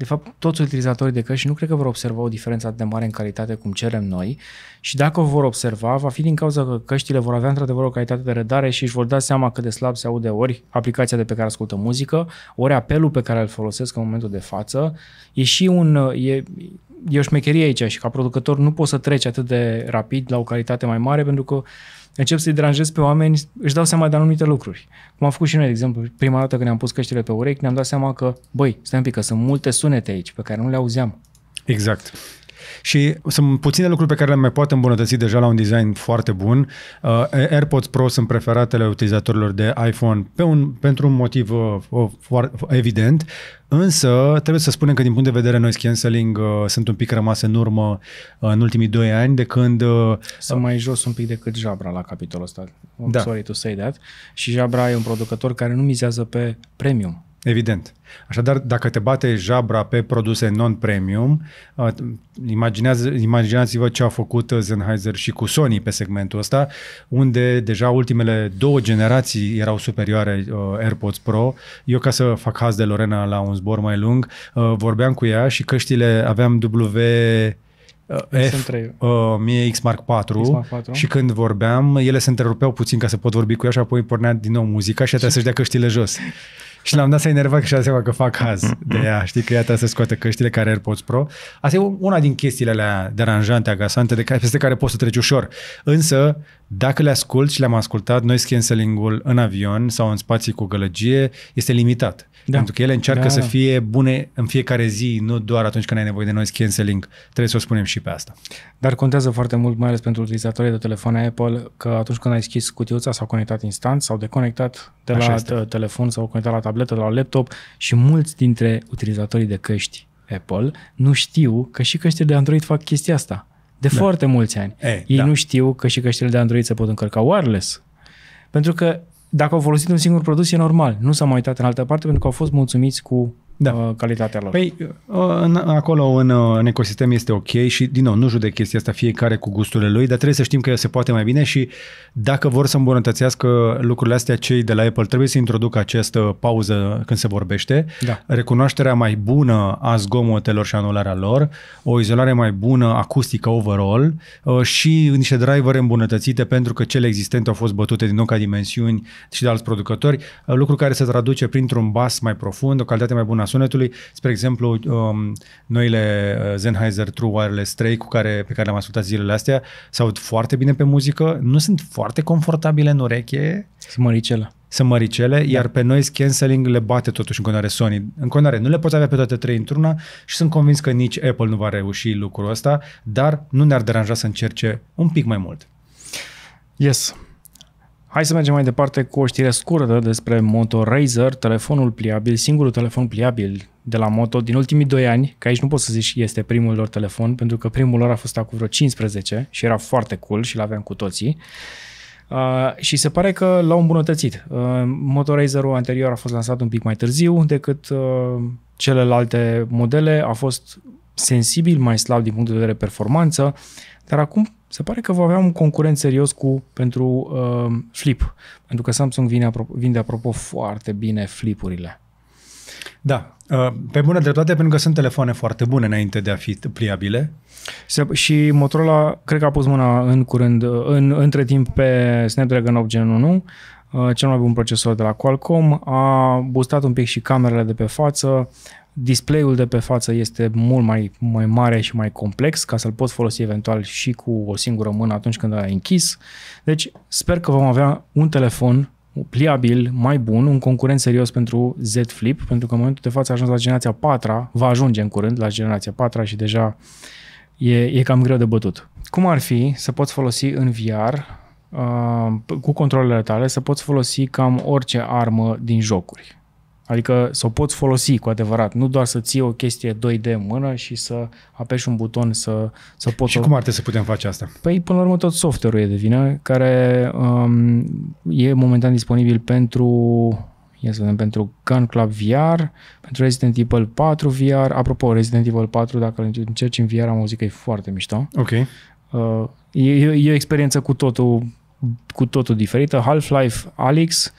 de fapt, toți utilizatorii de căști nu cred că vor observa o diferență atât de mare în calitate cum cerem noi și dacă o vor observa, va fi din cauza că căștile vor avea într-adevăr o calitate de redare și își vor da seama cât de slab se aude ori aplicația de pe care ascultă muzică, ori apelul pe care îl folosesc în momentul de față. E și un... E, e o șmecherie aici și ca producător nu poți să treci atât de rapid la o calitate mai mare pentru că încep să-i deranjez pe oameni, își dau seama de anumite lucruri. Cum am făcut și noi, de exemplu, prima dată când am pus căștile pe urechi, ne-am dat seama că, băi, stai un pic, că sunt multe sunete aici pe care nu le auzeam. Exact. Și sunt puține lucruri pe care le mai poate îmbunătăți deja la un design foarte bun. Uh, AirPods Pro sunt preferatele utilizatorilor de iPhone pe un, pentru un motiv uh, uh foarte evident, însă trebuie să spunem că din punct de vedere noise cancelling uh, sunt un pic rămase în urmă uh, în ultimii doi ani de când... Uh, să mai jos un pic decât Jabra la capitolul ăsta. da. Sorry to say that. Și Jabra e un producător care nu mizează pe premium Evident. Așadar, dacă te bate Jabra pe produse non-premium, uh, imaginați-vă ce a făcut uh, Sennheiser și cu Sony pe segmentul ăsta, unde deja ultimele două generații erau superioare uh, AirPods Pro. Eu, ca să fac haz de Lorena la un zbor mai lung, vorbeam cu ea și căștile aveam W... F, uh, mie X Mark 4, X Mark 4 și când vorbeam, ele se întrerupeau puțin ca să pot vorbi cu ea și apoi pornea din nou muzica și a trebuit să-și dea căștile jos. Și l-am dat să enervat că și-a seama că fac haz mm-hmm. de ea, știi, că iată să scoate căștile care AirPods Pro. Asta e una din chestiile alea deranjante, agasante, de care, peste care poți să treci ușor. Însă, dacă le ascult și le-am ascultat, noi cancelling-ul în avion sau în spații cu gălăgie este limitat. Da. Pentru că ele încearcă da, să da. fie bune în fiecare zi, nu doar atunci când ai nevoie de noise cancelling. Trebuie să o spunem și pe asta. Dar contează foarte mult, mai ales pentru utilizatorii de telefoane Apple, că atunci când ai schis cutiuța sau conectat instant sau deconectat de la telefon sau conectat la tabletă, la laptop și mulți dintre utilizatorii de căști Apple nu știu că și căștile de Android fac chestia asta. De da. foarte mulți ani. E, Ei da. nu știu că și căștile de Android se pot încărca wireless. Pentru că dacă au folosit un singur produs, e normal. Nu s-au mai uitat în altă parte pentru că au fost mulțumiți cu da. Uh, calitatea lor. Păi, uh, în, acolo în, uh, în ecosistem este ok și, din nou, nu judec chestia asta fiecare cu gusturile lui, dar trebuie să știm că se poate mai bine și dacă vor să îmbunătățească lucrurile astea cei de la Apple, trebuie să introducă această pauză când se vorbește, da. recunoașterea mai bună a zgomotelor și anularea lor, o izolare mai bună acustică overall și niște driver îmbunătățite pentru că cele existente au fost bătute din nou ca dimensiuni și de alți producători, lucru care se traduce printr-un bas mai profund, o calitate mai bună a sunetului. Spre exemplu, um, noile uh, Sennheiser True Wireless 3 cu care, pe care le-am ascultat zilele astea se aud foarte bine pe muzică, nu sunt foarte confortabile în ureche. Sunt măricele. Sunt măricele, da. iar pe noise cancelling le bate totuși în continuare Sony. În continuare, nu le poți avea pe toate trei într-una și sunt convins că nici Apple nu va reuși lucrul ăsta, dar nu ne-ar deranja să încerce un pic mai mult. Yes. Hai să mergem mai departe cu o știre scurtă despre Moto Razer, telefonul pliabil, singurul telefon pliabil de la Moto din ultimii 2 ani, că aici nu pot să zici este primul lor telefon, pentru că primul lor a fost acum vreo 15 și era foarte cool și l-aveam cu toții. Uh, și se pare că l-au îmbunătățit. Uh, Moto Razer-ul anterior a fost lansat un pic mai târziu decât uh, celelalte modele, a fost sensibil mai slab din punct de vedere performanță, dar acum se pare că va avea un concurent serios cu pentru uh, Flip, pentru că Samsung vine apropo, vinde apropo foarte bine Flipurile. Da, uh, pe bună dreptate, pentru că sunt telefoane foarte bune înainte de a fi pliabile. Se, și Motorola, cred că a pus mâna în curând, uh, în, între timp pe Snapdragon 8 Gen 1, uh, cel mai bun procesor de la Qualcomm, a boostat un pic și camerele de pe față, Display-ul de pe față este mult mai, mai mare și mai complex ca să-l poți folosi eventual și cu o singură mână atunci când ai închis. Deci sper că vom avea un telefon pliabil, mai bun, un concurent serios pentru Z Flip, pentru că în momentul de față a ajuns la generația 4 va ajunge în curând la generația 4 și deja e, e cam greu de bătut. Cum ar fi să poți folosi în VR uh, cu controlele tale, să poți folosi cam orice armă din jocuri? Adică să o poți folosi cu adevărat, nu doar să ții o chestie 2D în mână și să apeși un buton să, să poți... Și o... cum ar trebui să putem face asta? Păi până la urmă tot software-ul e de vină, care um, e momentan disponibil pentru ia să vedem, pentru Gun Club VR, pentru Resident Evil 4 VR. Apropo, Resident Evil 4, dacă îl încerci în VR, am auzit că e foarte mișto. Ok. Uh, e, e o experiență cu totul, cu totul diferită. Half-Life Alyx,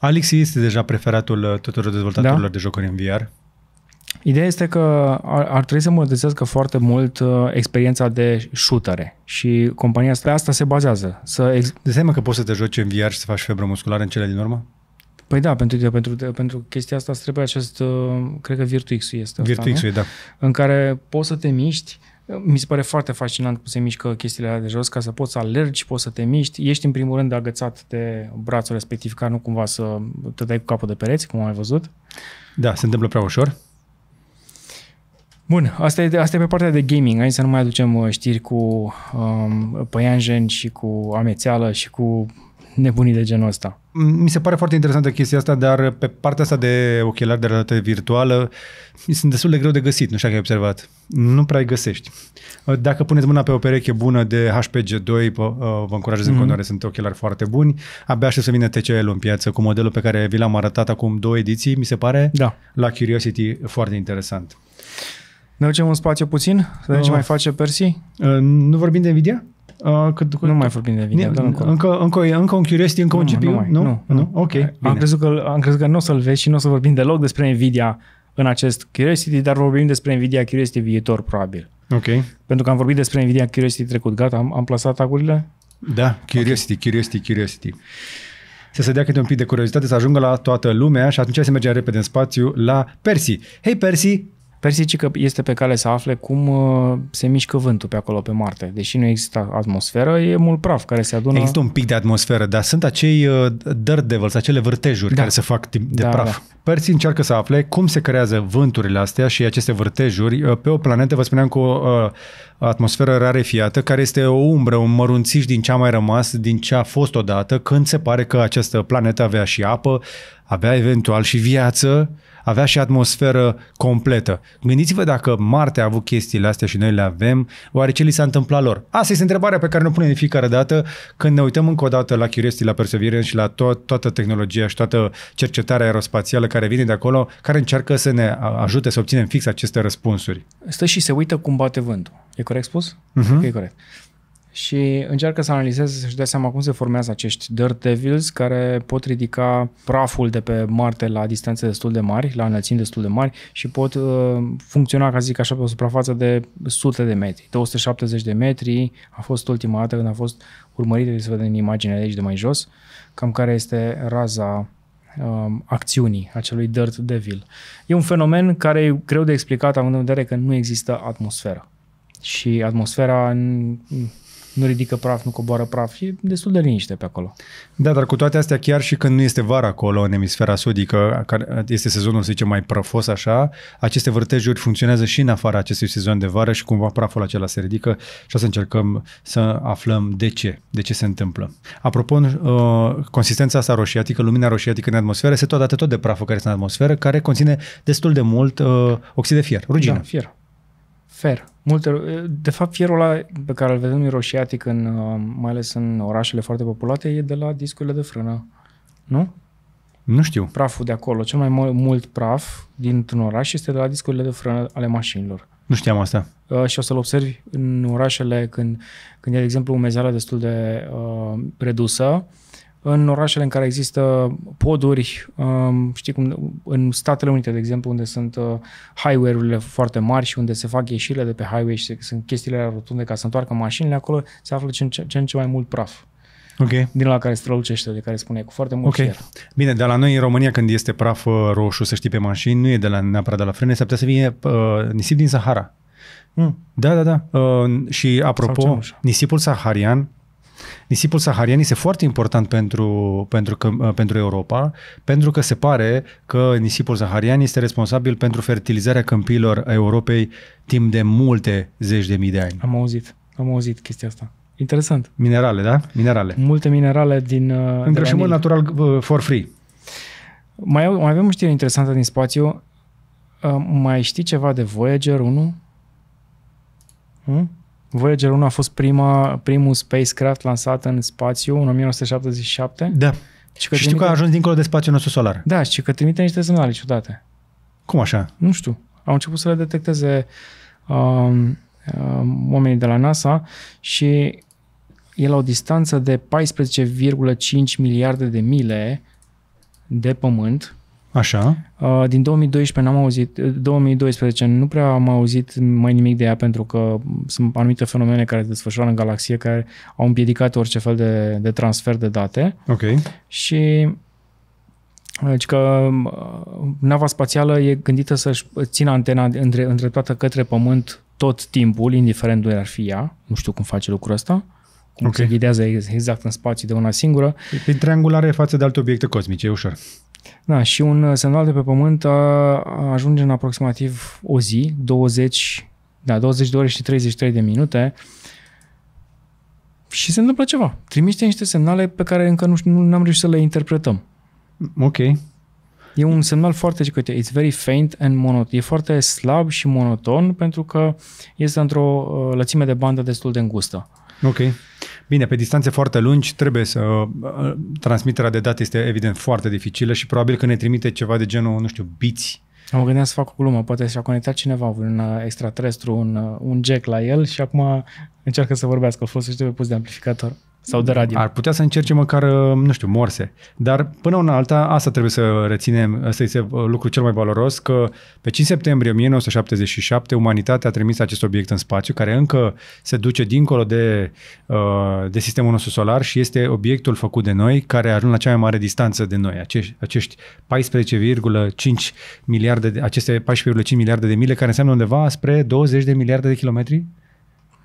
Alix este deja preferatul uh, tuturor dezvoltatorilor da? de jocuri în VR. Ideea este că ar, ar trebui să îmbunătățească foarte mult uh, experiența de șutere și compania asta, asta se bazează. Să ex- de seama că poți să te joci în VR și să faci febră musculară în cele din urmă? Păi da, pentru, pentru, pentru chestia asta trebuie acest, uh, cred că Virtuix ul este Virtuix, ul da. În care poți să te miști mi se pare foarte fascinant cum se mișcă chestiile alea de jos, ca să poți să alergi, poți să te miști. Ești în primul rând agățat de brațul respectiv, ca nu cumva să te dai cu capul de pereți, cum ai văzut. Da, se întâmplă prea ușor. Bun, asta e, asta e pe partea de gaming. Hai să nu mai aducem uh, știri cu um, păianjeni și cu amețeală și cu nebunii de genul ăsta mi se pare foarte interesantă chestia asta, dar pe partea asta de ochelari de realitate virtuală sunt destul de greu de găsit, nu știu dacă ai observat. Nu prea găsești. Uh, dacă puneți mâna pe o pereche bună de HPG2, uh, vă încurajez mm-hmm. în mhm. continuare, sunt ochelari foarte buni. Abia aștept să vină TCL în piață cu modelul pe care vi l-am arătat acum două ediții, mi se pare, da. la Curiosity, foarte interesant. Ne ducem în spațiu puțin? Să vedem uh, ce mai face Percy? Uh, nu vorbim de Nvidia? Uh, că, că, nu mai vorbim de Nvidia, încă, încă, încă, un Curiosity, încă nu, un CPU? Nu, mai, nu? nu, nu? Ok, Am crezut că, am crezut că nu o să-l vezi și nu o să vorbim deloc despre Nvidia în acest Curiosity, dar vorbim despre Nvidia Curiosity viitor, probabil. Ok. Pentru că am vorbit despre Nvidia Curiosity trecut. Gata, am, am plasat tagurile? Da, Curiosity, okay. Curiosity, Curiosity. Să se dea câte un pic de curiozitate, să ajungă la toată lumea și atunci se merge repede în spațiu la Percy. Hei Percy, Persicică că este pe cale să afle cum uh, se mișcă vântul pe acolo, pe Marte. Deși nu există atmosferă, e mult praf care se adună. Există un pic de atmosferă, dar sunt acei uh, devils, acele vârtejuri da. care se fac de da, praf. Da. Percy încearcă să afle cum se creează vânturile astea și aceste vârtejuri uh, pe o planetă, vă spuneam, cu o atmosferă rarefiată, care este o umbră, un mărunțiș din ce a mai rămas, din ce a fost odată, când se pare că această planetă avea și apă, avea eventual și viață, avea și atmosferă completă. Gândiți-vă dacă Marte a avut chestiile astea și noi le avem, oare ce li s-a întâmplat lor? Asta este întrebarea pe care ne punem de fiecare dată când ne uităm încă o dată la Curiosity, la Perseverance și la to- toată tehnologia și toată cercetarea aerospațială care vine de acolo, care încearcă să ne ajute să obținem fix aceste răspunsuri. Stă și se uită cum bate vântul. E corect spus? Uh-huh. E corect și încearcă să analizeze, să-și dea seama cum se formează acești dirt devils care pot ridica praful de pe Marte la distanțe destul de mari, la înălțimi destul de mari și pot uh, funcționa, ca zic așa, pe o suprafață de sute de metri. 270 de metri a fost ultima dată când a fost urmărită, să vedem imaginea de aici de mai jos, cam care este raza um, acțiunii acelui Dirt Devil. E un fenomen care e greu de explicat având în vedere că nu există atmosferă. Și atmosfera nu ridică praf, nu coboară praf și destul de liniște pe acolo. Da, dar cu toate astea, chiar și când nu este vara acolo, în emisfera sudică, care este sezonul, să zicem, mai prăfos așa, aceste vârtejuri funcționează și în afara acestui sezon de vară și cumva praful acela se ridică și o să încercăm să aflăm de ce, de ce se întâmplă. Apropo, uh, consistența asta roșiatică, lumina roșiatică în atmosferă, se tot dată tot de praful care este în atmosferă, care conține destul de mult uh, oxid de fier, rugină. Da, fier. Fer. Multe, de fapt, fierul ăla pe care îl vedem roșiatic, în, uh, mai ales în orașele foarte populate, e de la discurile de frână. Nu? Nu știu. Praful de acolo, cel mai mult praf dintr-un oraș este de la discurile de frână ale mașinilor. Nu știam asta. Uh, și o să-l observi în orașele când, când e, de exemplu, o mezeală destul de uh, redusă, uh, în orașele în care există poduri, um, știi cum, în Statele Unite, de exemplu, unde sunt uh, highway-urile foarte mari și unde se fac ieșirile de pe highway și sunt chestiile rotunde ca să întoarcă mașinile, acolo se află ce în ce, ce, în ce mai mult praf. Okay. Din la care strălucește, de care spune cu foarte mult okay. fier. Bine, dar la noi în România când este praf uh, roșu, să știi, pe mașini, nu e de la neapărat de la frâne, se ar putea să vină uh, nisip din Sahara. Mm. Da, da, da. Uh, și apropo, nisipul saharian Nisipul saharian este foarte important pentru, pentru, că, uh, pentru Europa, pentru că se pare că nisipul saharian este responsabil pentru fertilizarea câmpilor a Europei timp de multe zeci de mii de ani. Am auzit, am auzit chestia asta. Interesant. Minerale, da? Minerale. Multe minerale din... Uh, Îngrășământ natural uh, for free. Mai, mai avem o știre interesantă din spațiu. mai știi ceva de Voyager 1? Hmm? Voyager 1 a fost prima, primul spacecraft lansat în spațiu în 1977. Da. Și, că și știu că a ajuns dincolo de spațiul nostru solar. Da, și că trimite niște semnale ciudate. Cum așa? Nu știu. Au început să le detecteze um, um, oamenii de la NASA și e la o distanță de 14,5 miliarde de mile de pământ, Așa. Uh, din 2012 n-am auzit, 2012 uh, nu prea am auzit mai nimic de ea pentru că sunt anumite fenomene care se desfășoară în galaxie care au împiedicat orice fel de, de transfer de date. Ok. Și uh, deci că uh, nava spațială e gândită să-și țină antena între, între toată către Pământ tot timpul, indiferent unde ar fi ea. Nu știu cum face lucrul ăsta cum okay. se ghidează exact în spațiu de una singură. Prin triangulare față de alte obiecte cosmice, e ușor. Da, și un uh, semnal de pe pământ a, uh, ajunge în aproximativ o zi, 20, da, 20 de ore și 33 de minute și se întâmplă ceva. Trimiște niște semnale pe care încă nu, nu am reușit să le interpretăm. Mm, ok. E un semnal foarte, uite, it's very faint and monoton. E foarte slab și monoton pentru că este într-o uh, lățime de bandă destul de îngustă. Ok. Bine, pe distanțe foarte lungi trebuie să... Uh, transmiterea de date este evident foarte dificilă și probabil că ne trimite ceva de genul, nu știu, biți. Mă gândeam să fac o glumă, poate și-a conectat cineva un uh, extraterestru, un, uh, un jack la el și acum încearcă să vorbească, îl folosește pe pus de amplificator sau de radio. Ar putea să încerce măcar, uh, nu știu, morse. Dar până una alta, asta trebuie să reținem, asta este uh, lucru cel mai valoros, că pe 5 septembrie 1977 umanitatea a trimis acest obiect în spațiu, care încă se duce dincolo de, uh, de sistemul nostru solar și este obiectul făcut de noi, care ajunge la cea mai mare distanță de noi, acești, acești 14,5 miliarde, de, aceste 14,5 miliarde de mile, care înseamnă undeva spre 20 de miliarde de kilometri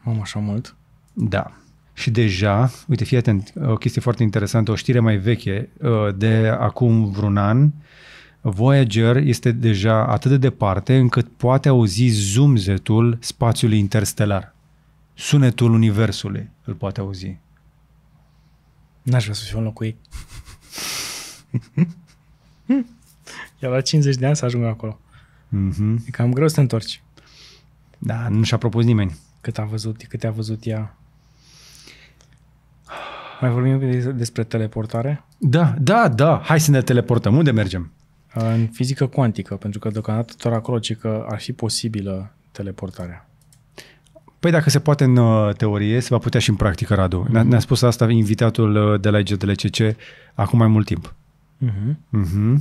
am așa mult? Da. Și deja, uite, fii atent, o chestie foarte interesantă, o știre mai veche uh, de acum vreun an, Voyager este deja atât de departe încât poate auzi zumzetul spațiului interstelar. Sunetul universului îl poate auzi. N-aș vrea să fiu înlocuit. (laughs) Iar la 50 de ani să ajungă acolo. Mm-hmm. E cam greu să te întorci. Da, nu și-a propus nimeni cât a văzut, cât a văzut ea. Mai vorbim despre teleportare? Da, da, da. Hai să ne teleportăm. Unde mergem? În fizică cuantică, pentru că deocamdată doar acolo ce că ar fi posibilă teleportarea. Păi dacă se poate în uh, teorie, se va putea și în practică, Radu. Mm-hmm. Ne-a spus asta invitatul uh, de la IGDLCC acum mai mult timp. Mm-hmm. Mm-hmm.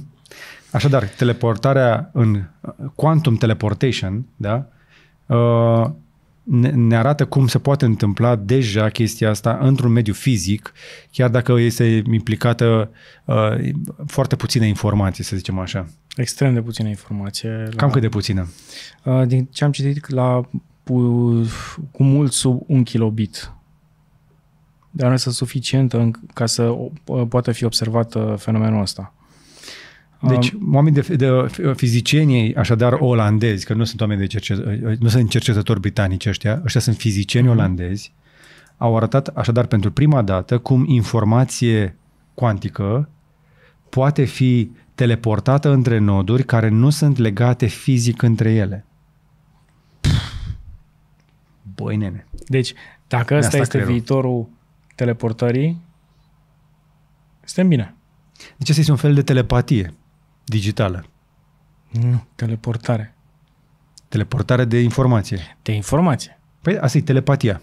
Așadar, teleportarea în uh, quantum teleportation, da? ne, ne arată cum se poate întâmpla deja chestia asta într-un mediu fizic, chiar dacă este implicată uh, foarte puțină informație, să zicem așa. Extrem de puțină informație. Cam la... cât de puțină? Uh, din ce am citit, la uh, cu mult sub un kilobit. Dar este suficientă ca să uh, poată fi observat uh, fenomenul ăsta. Deci um, oameni de, de fizicienii, așadar olandezi, că nu sunt oameni de cercetători, nu sunt cercetători britanici ăștia, ăștia sunt fizicieni mhm. olandezi, au arătat așadar pentru prima dată cum informație cuantică poate fi teleportată între noduri care nu sunt legate fizic între ele. Băi, nene. Deci, dacă ăsta este creierul. viitorul teleportării, suntem bine. Deci asta este un fel de telepatie. Digitală. Nu, teleportare. Teleportare de informație. De informație. Păi asta e telepatia.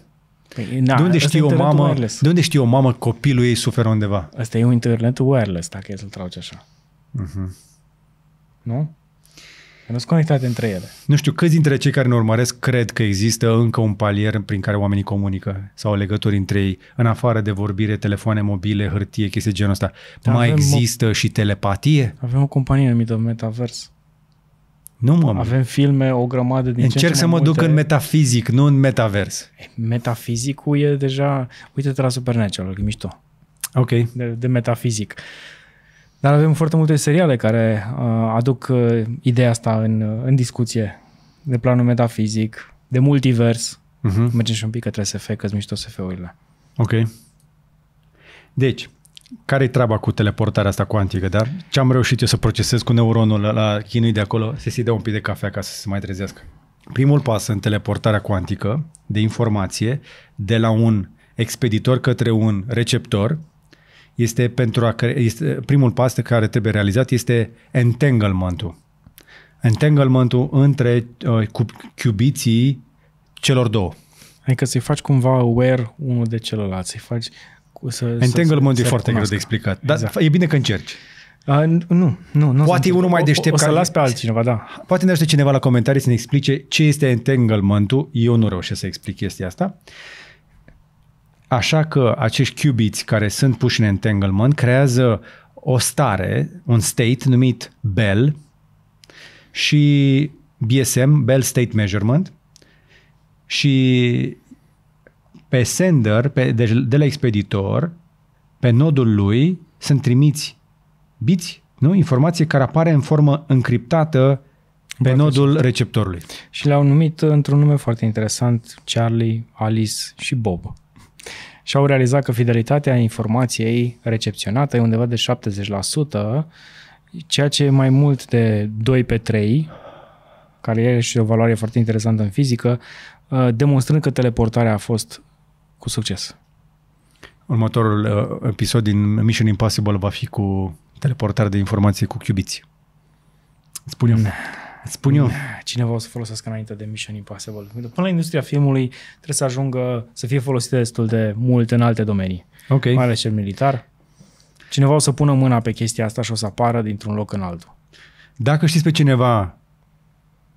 Păi, na, de, unde știe o mamă, wireless. de unde știe o mamă copilul ei suferă undeva? Asta e un internet wireless, dacă e să-l trauci așa. Uh-huh. Nu? Nu sunt conectate între ele. Nu știu, câți dintre cei care ne urmăresc cred că există încă un palier prin care oamenii comunică sau legături între ei, în afară de vorbire, telefoane mobile, hârtie, chestii genul ăsta. Dar Mai există o... și telepatie? Avem o companie numită Metaverse. Nu mă... Avem filme, o grămadă din Încerc ce să mă multe. duc în metafizic, nu în metavers. Metafizicul e deja... Uite-te la Supernatural, mișto. Ok. De, de metafizic. Uh, dar avem foarte multe seriale care uh, aduc uh, ideea asta în, uh, în discuție de planul metafizic, de multivers. Uh-huh. Mergem și un pic către SF, că-ți mișto SF-urile. Ok. Deci, care-i treaba cu teleportarea asta cuantică, dar ce am reușit eu să procesez cu neuronul la chinui de acolo, să se dea un pic de cafea ca să se mai trezească. Primul pas în teleportarea cuantică de informație de la un expeditor către un receptor este pentru a cre- este primul pas care trebuie realizat este entanglement-ul. Entanglement-ul între uh, cubiții celor două. Adică să-i faci cumva aware unul de celălalt, să-i faci... Să, entanglement să, e să foarte greu de explicat, dar exact. e bine că încerci. Uh, nu, nu, nu. Poate unul mai deștept. O, o să las pe altcineva, da. Poate ne cineva la comentarii să ne explice ce este entanglement-ul. Eu nu reușesc să explic chestia asta. Uh, Așa că acești qubits care sunt puși în entanglement creează o stare, un state numit Bell și BSM, Bell State Measurement, și pe sender, pe, de, de la expeditor, pe nodul lui sunt trimiți biți, nu? Informație care apare în formă încriptată pe Poate nodul receptorului. Și l-au numit într-un nume foarte interesant Charlie, Alice și Bob și au realizat că fidelitatea informației recepționată e undeva de 70%, ceea ce e mai mult de 2 pe 3, care e și o valoare foarte interesantă în fizică, uh, demonstrând că teleportarea a fost cu succes. Următorul uh, episod din Mission Impossible va fi cu teleportare de informații cu cubiți. Spune-mi. Spun eu. Cineva o să folosească înainte de Mission Impossible. Până la industria filmului trebuie să ajungă să fie folosită destul de mult în alte domenii. Ok. Mai ales cel militar. Cineva o să pună mâna pe chestia asta și o să apară dintr-un loc în altul. Dacă știți pe cineva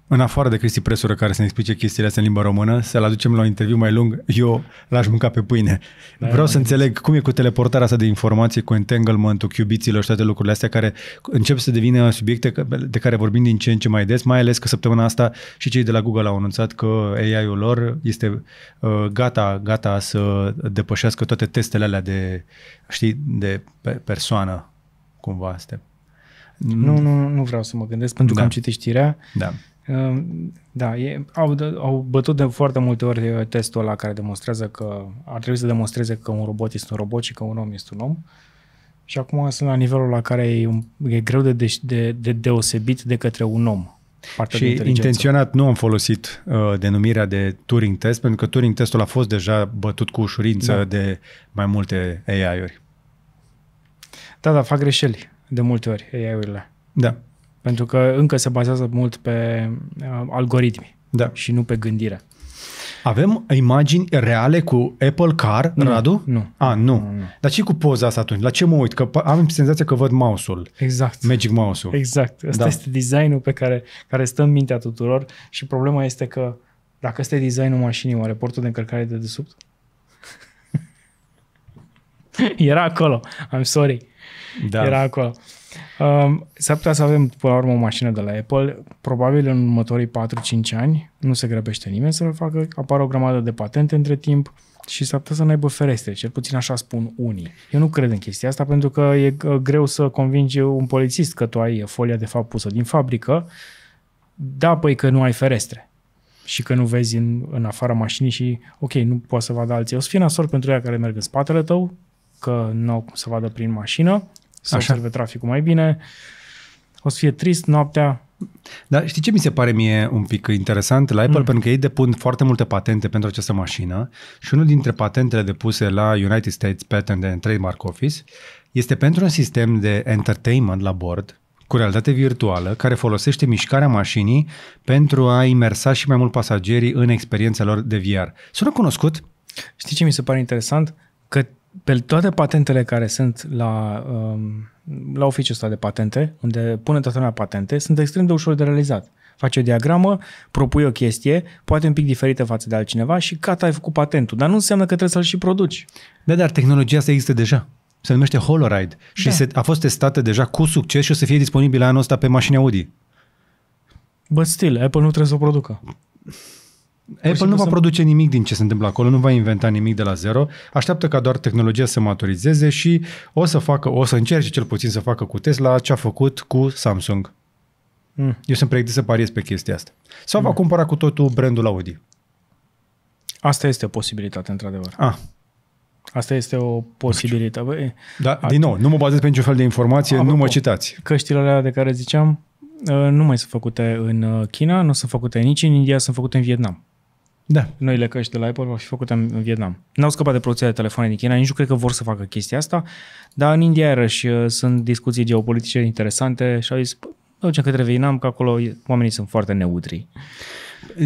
în afară de Cristi Presură care să ne explice chestiile astea în limba română, să-l aducem la un interviu mai lung, eu l-aș mânca pe pâine. Da, Vreau da, să da. înțeleg cum e cu teleportarea asta de informații, cu entanglement-ul, cubiților și toate lucrurile astea care încep să devină subiecte de care vorbim din ce în ce mai des, mai ales că săptămâna asta și cei de la Google au anunțat că AI-ul lor este uh, gata, gata să depășească toate testele alea de, știi, de persoană, cumva, astea. Nu, nu, nu vreau să mă gândesc pentru da. că am citit știrea. Da. Ehm, da, e, au, au bătut de foarte multe ori testul ăla care demonstrează că ar trebui să demonstreze că un robot este un robot și că un om este un om. Și acum sunt la nivelul la care e, un, e greu de, de, de, de deosebit de către un om. Partea și intenționat nu am folosit uh, denumirea de Turing test, pentru că Turing testul a fost deja bătut cu ușurință da. de mai multe AI-uri. Da, da, fac greșeli de multe ori AI-urile. Da. Pentru că încă se bazează mult pe uh, algoritmi da. și nu pe gândire. Avem imagini reale cu Apple Car, nu, Radu? Nu. A, nu. nu, nu. Dar ce cu poza asta atunci? La ce mă uit? Că am senzația că văd mouse-ul. Exact. Magic mouse-ul. Exact. Asta da. este designul pe care, care stă în mintea tuturor și problema este că dacă este designul mașinii, oare portul de încărcare de desubt? (laughs) Era acolo. I'm sorry. Da. Era acolo. Um, s-ar putea să avem, până la urmă, o mașină de la Apple. Probabil în următorii 4-5 ani nu se grăbește nimeni să-l facă. Apare o grămadă de patente între timp și s-ar putea să n-aibă ferestre, cel puțin așa spun unii. Eu nu cred în chestia asta pentru că e uh, greu să convingi un polițist că tu ai folia de fapt pusă din fabrică, da, păi că nu ai ferestre și că nu vezi în, în afara mașinii și, ok, nu poate să vadă alții. O să fie nasol pentru ea care merg în spatele tău, că nu cum să vadă prin mașină, să Așa. observe traficul mai bine. O să fie trist noaptea, dar știi ce mi se pare mie un pic interesant la Apple? Mm. Pentru că ei depun foarte multe patente pentru această mașină și unul dintre patentele depuse la United States Patent and Trademark Office este pentru un sistem de entertainment la bord cu realitate virtuală care folosește mișcarea mașinii pentru a imersa și mai mult pasagerii în experiența lor de VR. Sună cunoscut? Știi ce mi se pare interesant? Că pe toate patentele care sunt la, um, la oficiul ăsta de patente, unde pune toată lumea patente, sunt extrem de ușor de realizat. Faci o diagramă, propui o chestie, poate un pic diferită față de altcineva și gata, ai făcut patentul. Dar nu înseamnă că trebuie să-l și produci. Da, dar tehnologia asta există deja. Se numește Holoride da. și da. se, a fost testată deja cu succes și o să fie disponibilă anul ăsta pe mașini Audi. Bă, stil, Apple nu trebuie să o producă. Apple nu va să... produce nimic din ce se întâmplă acolo, nu va inventa nimic de la zero, așteaptă ca doar tehnologia să maturizeze și o să facă, o să încerce cel puțin să facă cu Tesla ce a făcut cu Samsung. Mm. Eu sunt pregătit să pariez pe chestia asta. Sau mm. va cumpăra cu totul brandul Audi. Asta este o posibilitate, într-adevăr. Ah. Asta este o posibilitate. da, atunci. din nou, nu mă bazez pe niciun fel de informație, Apropo, nu mă citați. Căștile alea de care ziceam uh, nu mai sunt făcute în uh, China, nu sunt făcute nici în India, sunt făcute în Vietnam. Da. Noile căști de la Apple au fi făcute în Vietnam. N-au scăpat de producția de telefoane din China, nici nu cred că vor să facă chestia asta, dar în India iarăși uh, sunt discuții geopolitice interesante și au zis, păi, ducem către Vietnam, că acolo oamenii sunt foarte neutri.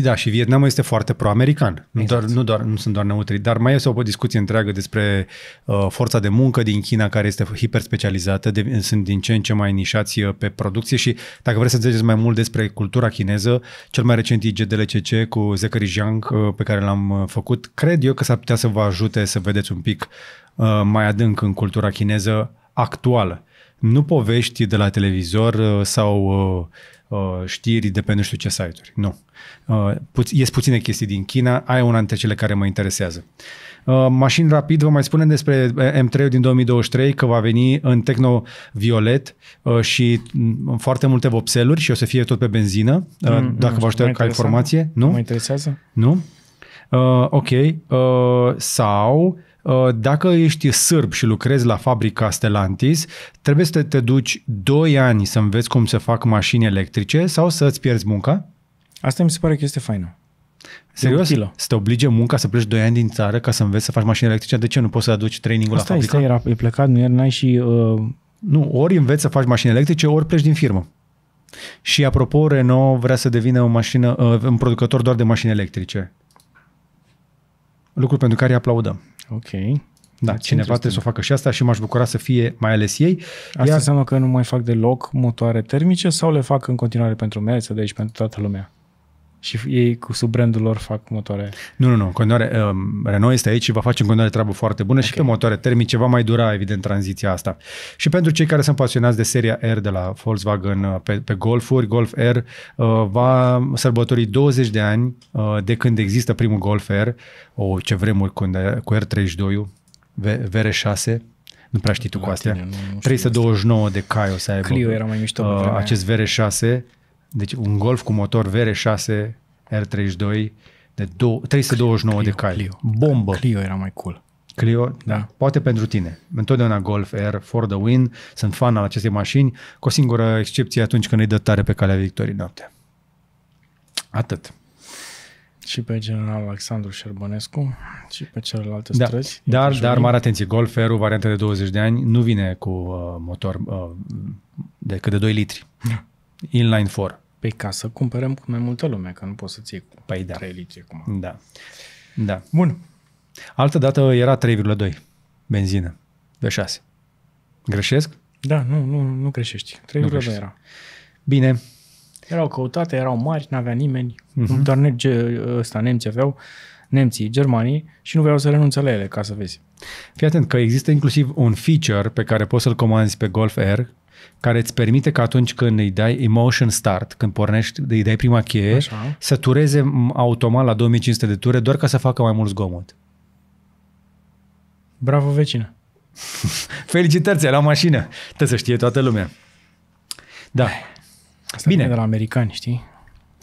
Da, și Vietnamul este foarte pro-american. Nu, exact. doar, nu, doar, nu sunt doar neutri, dar mai este o discuție întreagă despre uh, forța de muncă din China, care este hiperspecializată, de, sunt din ce în ce mai nișați uh, pe producție și dacă vreți să înțelegeți mai mult despre cultura chineză, cel mai recent GDLCC cu Zachary Jiang, uh, pe care l-am uh, făcut, cred eu că s-ar putea să vă ajute să vedeți un pic uh, mai adânc în cultura chineză actuală. Nu povești de la televizor uh, sau... Uh, Uh, știri de pe nu știu ce site-uri. Nu. Uh, ies puține chestii din China, aia e una dintre cele care mă interesează. Uh, mașini rapid, vă mai spunem despre eh, M3 din 2023 că va veni în Tecno Violet și mm, foarte multe vopseluri și o să fie tot pe benzină, mm, mm, dacă mm, vă ajută ca informație. Nu? Mă interesează. Nu? Uh, ok. Uh, sau Uh, dacă ești sârb și lucrezi la fabrica Stellantis, trebuie să te duci 2 ani să înveți cum se fac mașini electrice sau să îți pierzi munca? Asta mi se pare că este faină. Serios? Să te oblige munca să pleci 2 ani din țară ca să înveți să faci mașini electrice? De ce nu poți să aduci trainingul Asta la fabrică? Asta era, e plecat, nu e n-ai și... Uh... Nu, ori înveți să faci mașini electrice, ori pleci din firmă. Și apropo, Renault vrea să devină o mașină, uh, un producător doar de mașini electrice. Lucru pentru care îi aplaudăm. Ok. Da, That's cineva trebuie să o facă și asta și m-aș bucura să fie mai ales ei. Asta Iar... înseamnă că nu mai fac deloc motoare termice sau le fac în continuare pentru Mercedes, pentru toată lumea? Și ei cu sub brandul lor fac motoare. Nu, nu, nu. Continuare, um, Renault este aici și va face în continuare treabă foarte bună okay. și pe motoare termice va mai dura, evident, tranziția asta. Și pentru cei care sunt pasionați de seria R de la Volkswagen uh, pe, pe Golfuri, Golf R uh, va sărbători 20 de ani uh, de când există primul Golf R, o oh, ce vremuri cu, cu R32-ul, VR6, nu prea știi tu cu astea. Tine, nu, nu 329 asta. de cai o să aibă. Clio era mai mișto. Uh, acest VR6 deci un Golf cu motor VR6 R32 de dou- 329 Clio, de cai. Clio. Bombă. Clio era mai cool. Clio, da. da. poate pentru tine. Întotdeauna Golf R, for the win, sunt fan al acestei mașini, cu o singură excepție atunci când îi dă tare pe calea victorii noaptea. Atât. Și pe general Alexandru Șerbănescu și pe celelalte da. străzi. Dar, dar mare atenție, Golf R, varianta de 20 de ani, nu vine cu uh, motor uh, decât de 2 litri. Da inline 4. Păi ca să cumpărăm cu mai multă lume, că nu poți să-ți iei cu păi da. litri acum. Da. da. Bun. Altă dată era 3,2 benzină de 6. Greșesc? Da, nu, nu, nu greșești. 3,2 era. Bine. Erau căutate, erau mari, n-avea nimeni, uh-huh. doar nege, ăsta, nemții aveau, nemții, germanii și nu vreau să renunțe la ele, ca să vezi. Fii atent că există inclusiv un feature pe care poți să-l comanzi pe Golf Air care îți permite că atunci când îi dai emotion start, când pornești, îi dai prima cheie, Așa. să tureze automat la 2500 de ture doar ca să facă mai mult zgomot. Bravo, vecină! (laughs) Felicitări, la mașină! Te să știe toată lumea. Da. Asta Bine. de la americani, știi?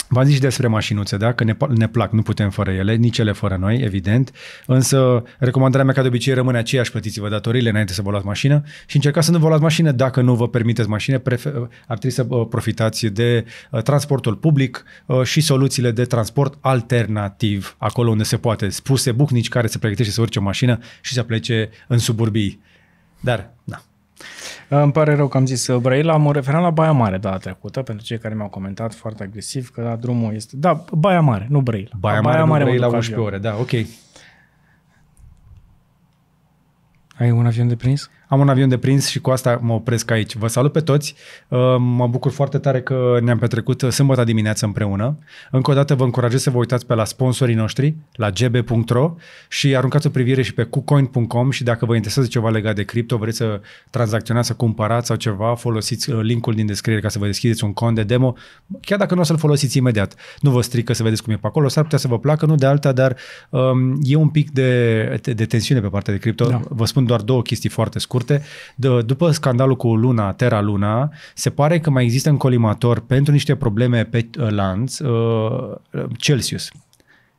V-am zis și despre mașinuțe, da? Că ne, ne plac, nu putem fără ele, nici ele fără noi, evident. Însă, recomandarea mea ca de obicei rămâne aceeași, plătiți-vă datorile înainte să vă luați mașină și încercați să nu vă luați mașină dacă nu vă permiteți mașină. Prefer, ar trebui să uh, profitați de uh, transportul public uh, și soluțiile de transport alternativ, acolo unde se poate. Spuse bucnici care se pregătește să urce o mașină și să plece în suburbii. Dar, na, îmi pare rău că am zis Brăila, mă referam la Baia Mare data trecută, pentru cei care mi-au comentat foarte agresiv că da, drumul este... Da, Baia Mare, nu Brăila. Baia, Mare, Baia Mare, nu Brăila, 11 ore, da, ok. Ai un avion de prins? Am un avion de prins și cu asta mă opresc aici. Vă salut pe toți. Uh, mă bucur foarte tare că ne-am petrecut uh, sâmbătă dimineață împreună. Încă o dată vă încurajez să vă uitați pe la sponsorii noștri, la gb.ro și aruncați o privire și pe kucoin.com și dacă vă interesează ceva legat de cripto, vreți să tranzacționați, să cumpărați sau ceva, folosiți uh, linkul din descriere ca să vă deschideți un cont de demo, chiar dacă nu o să-l folosiți imediat. Nu vă strică să vedeți cum e pe acolo, s-ar putea să vă placă, nu de alta, dar um, e un pic de, de, de tensiune pe partea de cripto. Da. Vă spun doar două chestii foarte scurte scurte, de, după scandalul cu Luna, Terra Luna, se pare că mai există un colimator pentru niște probleme pe uh, lanț uh, Celsius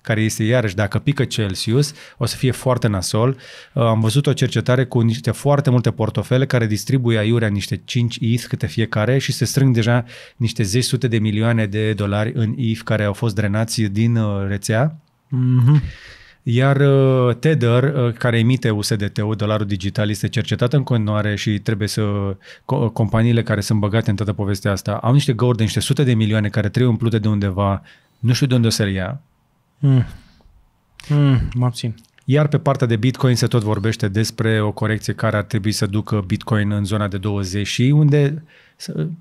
care este iarăși, dacă pică Celsius, o să fie foarte nasol. Uh, am văzut o cercetare cu niște foarte multe portofele care distribuie aiurea niște 5 ETH câte fiecare și se strâng deja niște zeci sute de milioane de dolari în ETH care au fost drenați din uh, rețea. Mm-hmm. Iar uh, Tether, uh, care emite USDT-ul, dolarul digital, este cercetat în continuare și trebuie să uh, companiile care sunt băgate în toată povestea asta au niște de niște sute de milioane care trebuie umplute de undeva, nu știu de unde o să ia. Mm. Mm, mă abțin. Iar pe partea de Bitcoin se tot vorbește despre o corecție care ar trebui să ducă Bitcoin în zona de 20 și unde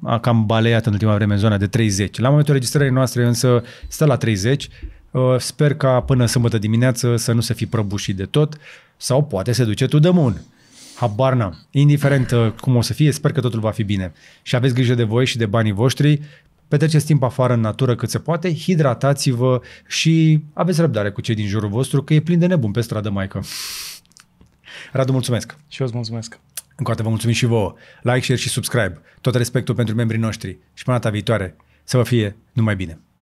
a cam baleat în ultima vreme în zona de 30. La momentul registrării noastre însă stă la 30 Uh, sper ca până sâmbătă dimineață să nu se fi prăbușit de tot sau poate se duce tu de mun. Habar n-am. Indiferent uh, cum o să fie, sper că totul va fi bine. Și aveți grijă de voi și de banii voștri. Petreceți timp afară în natură cât se poate, hidratați-vă și aveți răbdare cu cei din jurul vostru că e plin de nebun pe stradă, maică. Radu, mulțumesc! Și eu îți mulțumesc! Încă o dată vă mulțumim și vouă. Like, share și subscribe. Tot respectul pentru membrii noștri. Și până data viitoare, să vă fie numai bine!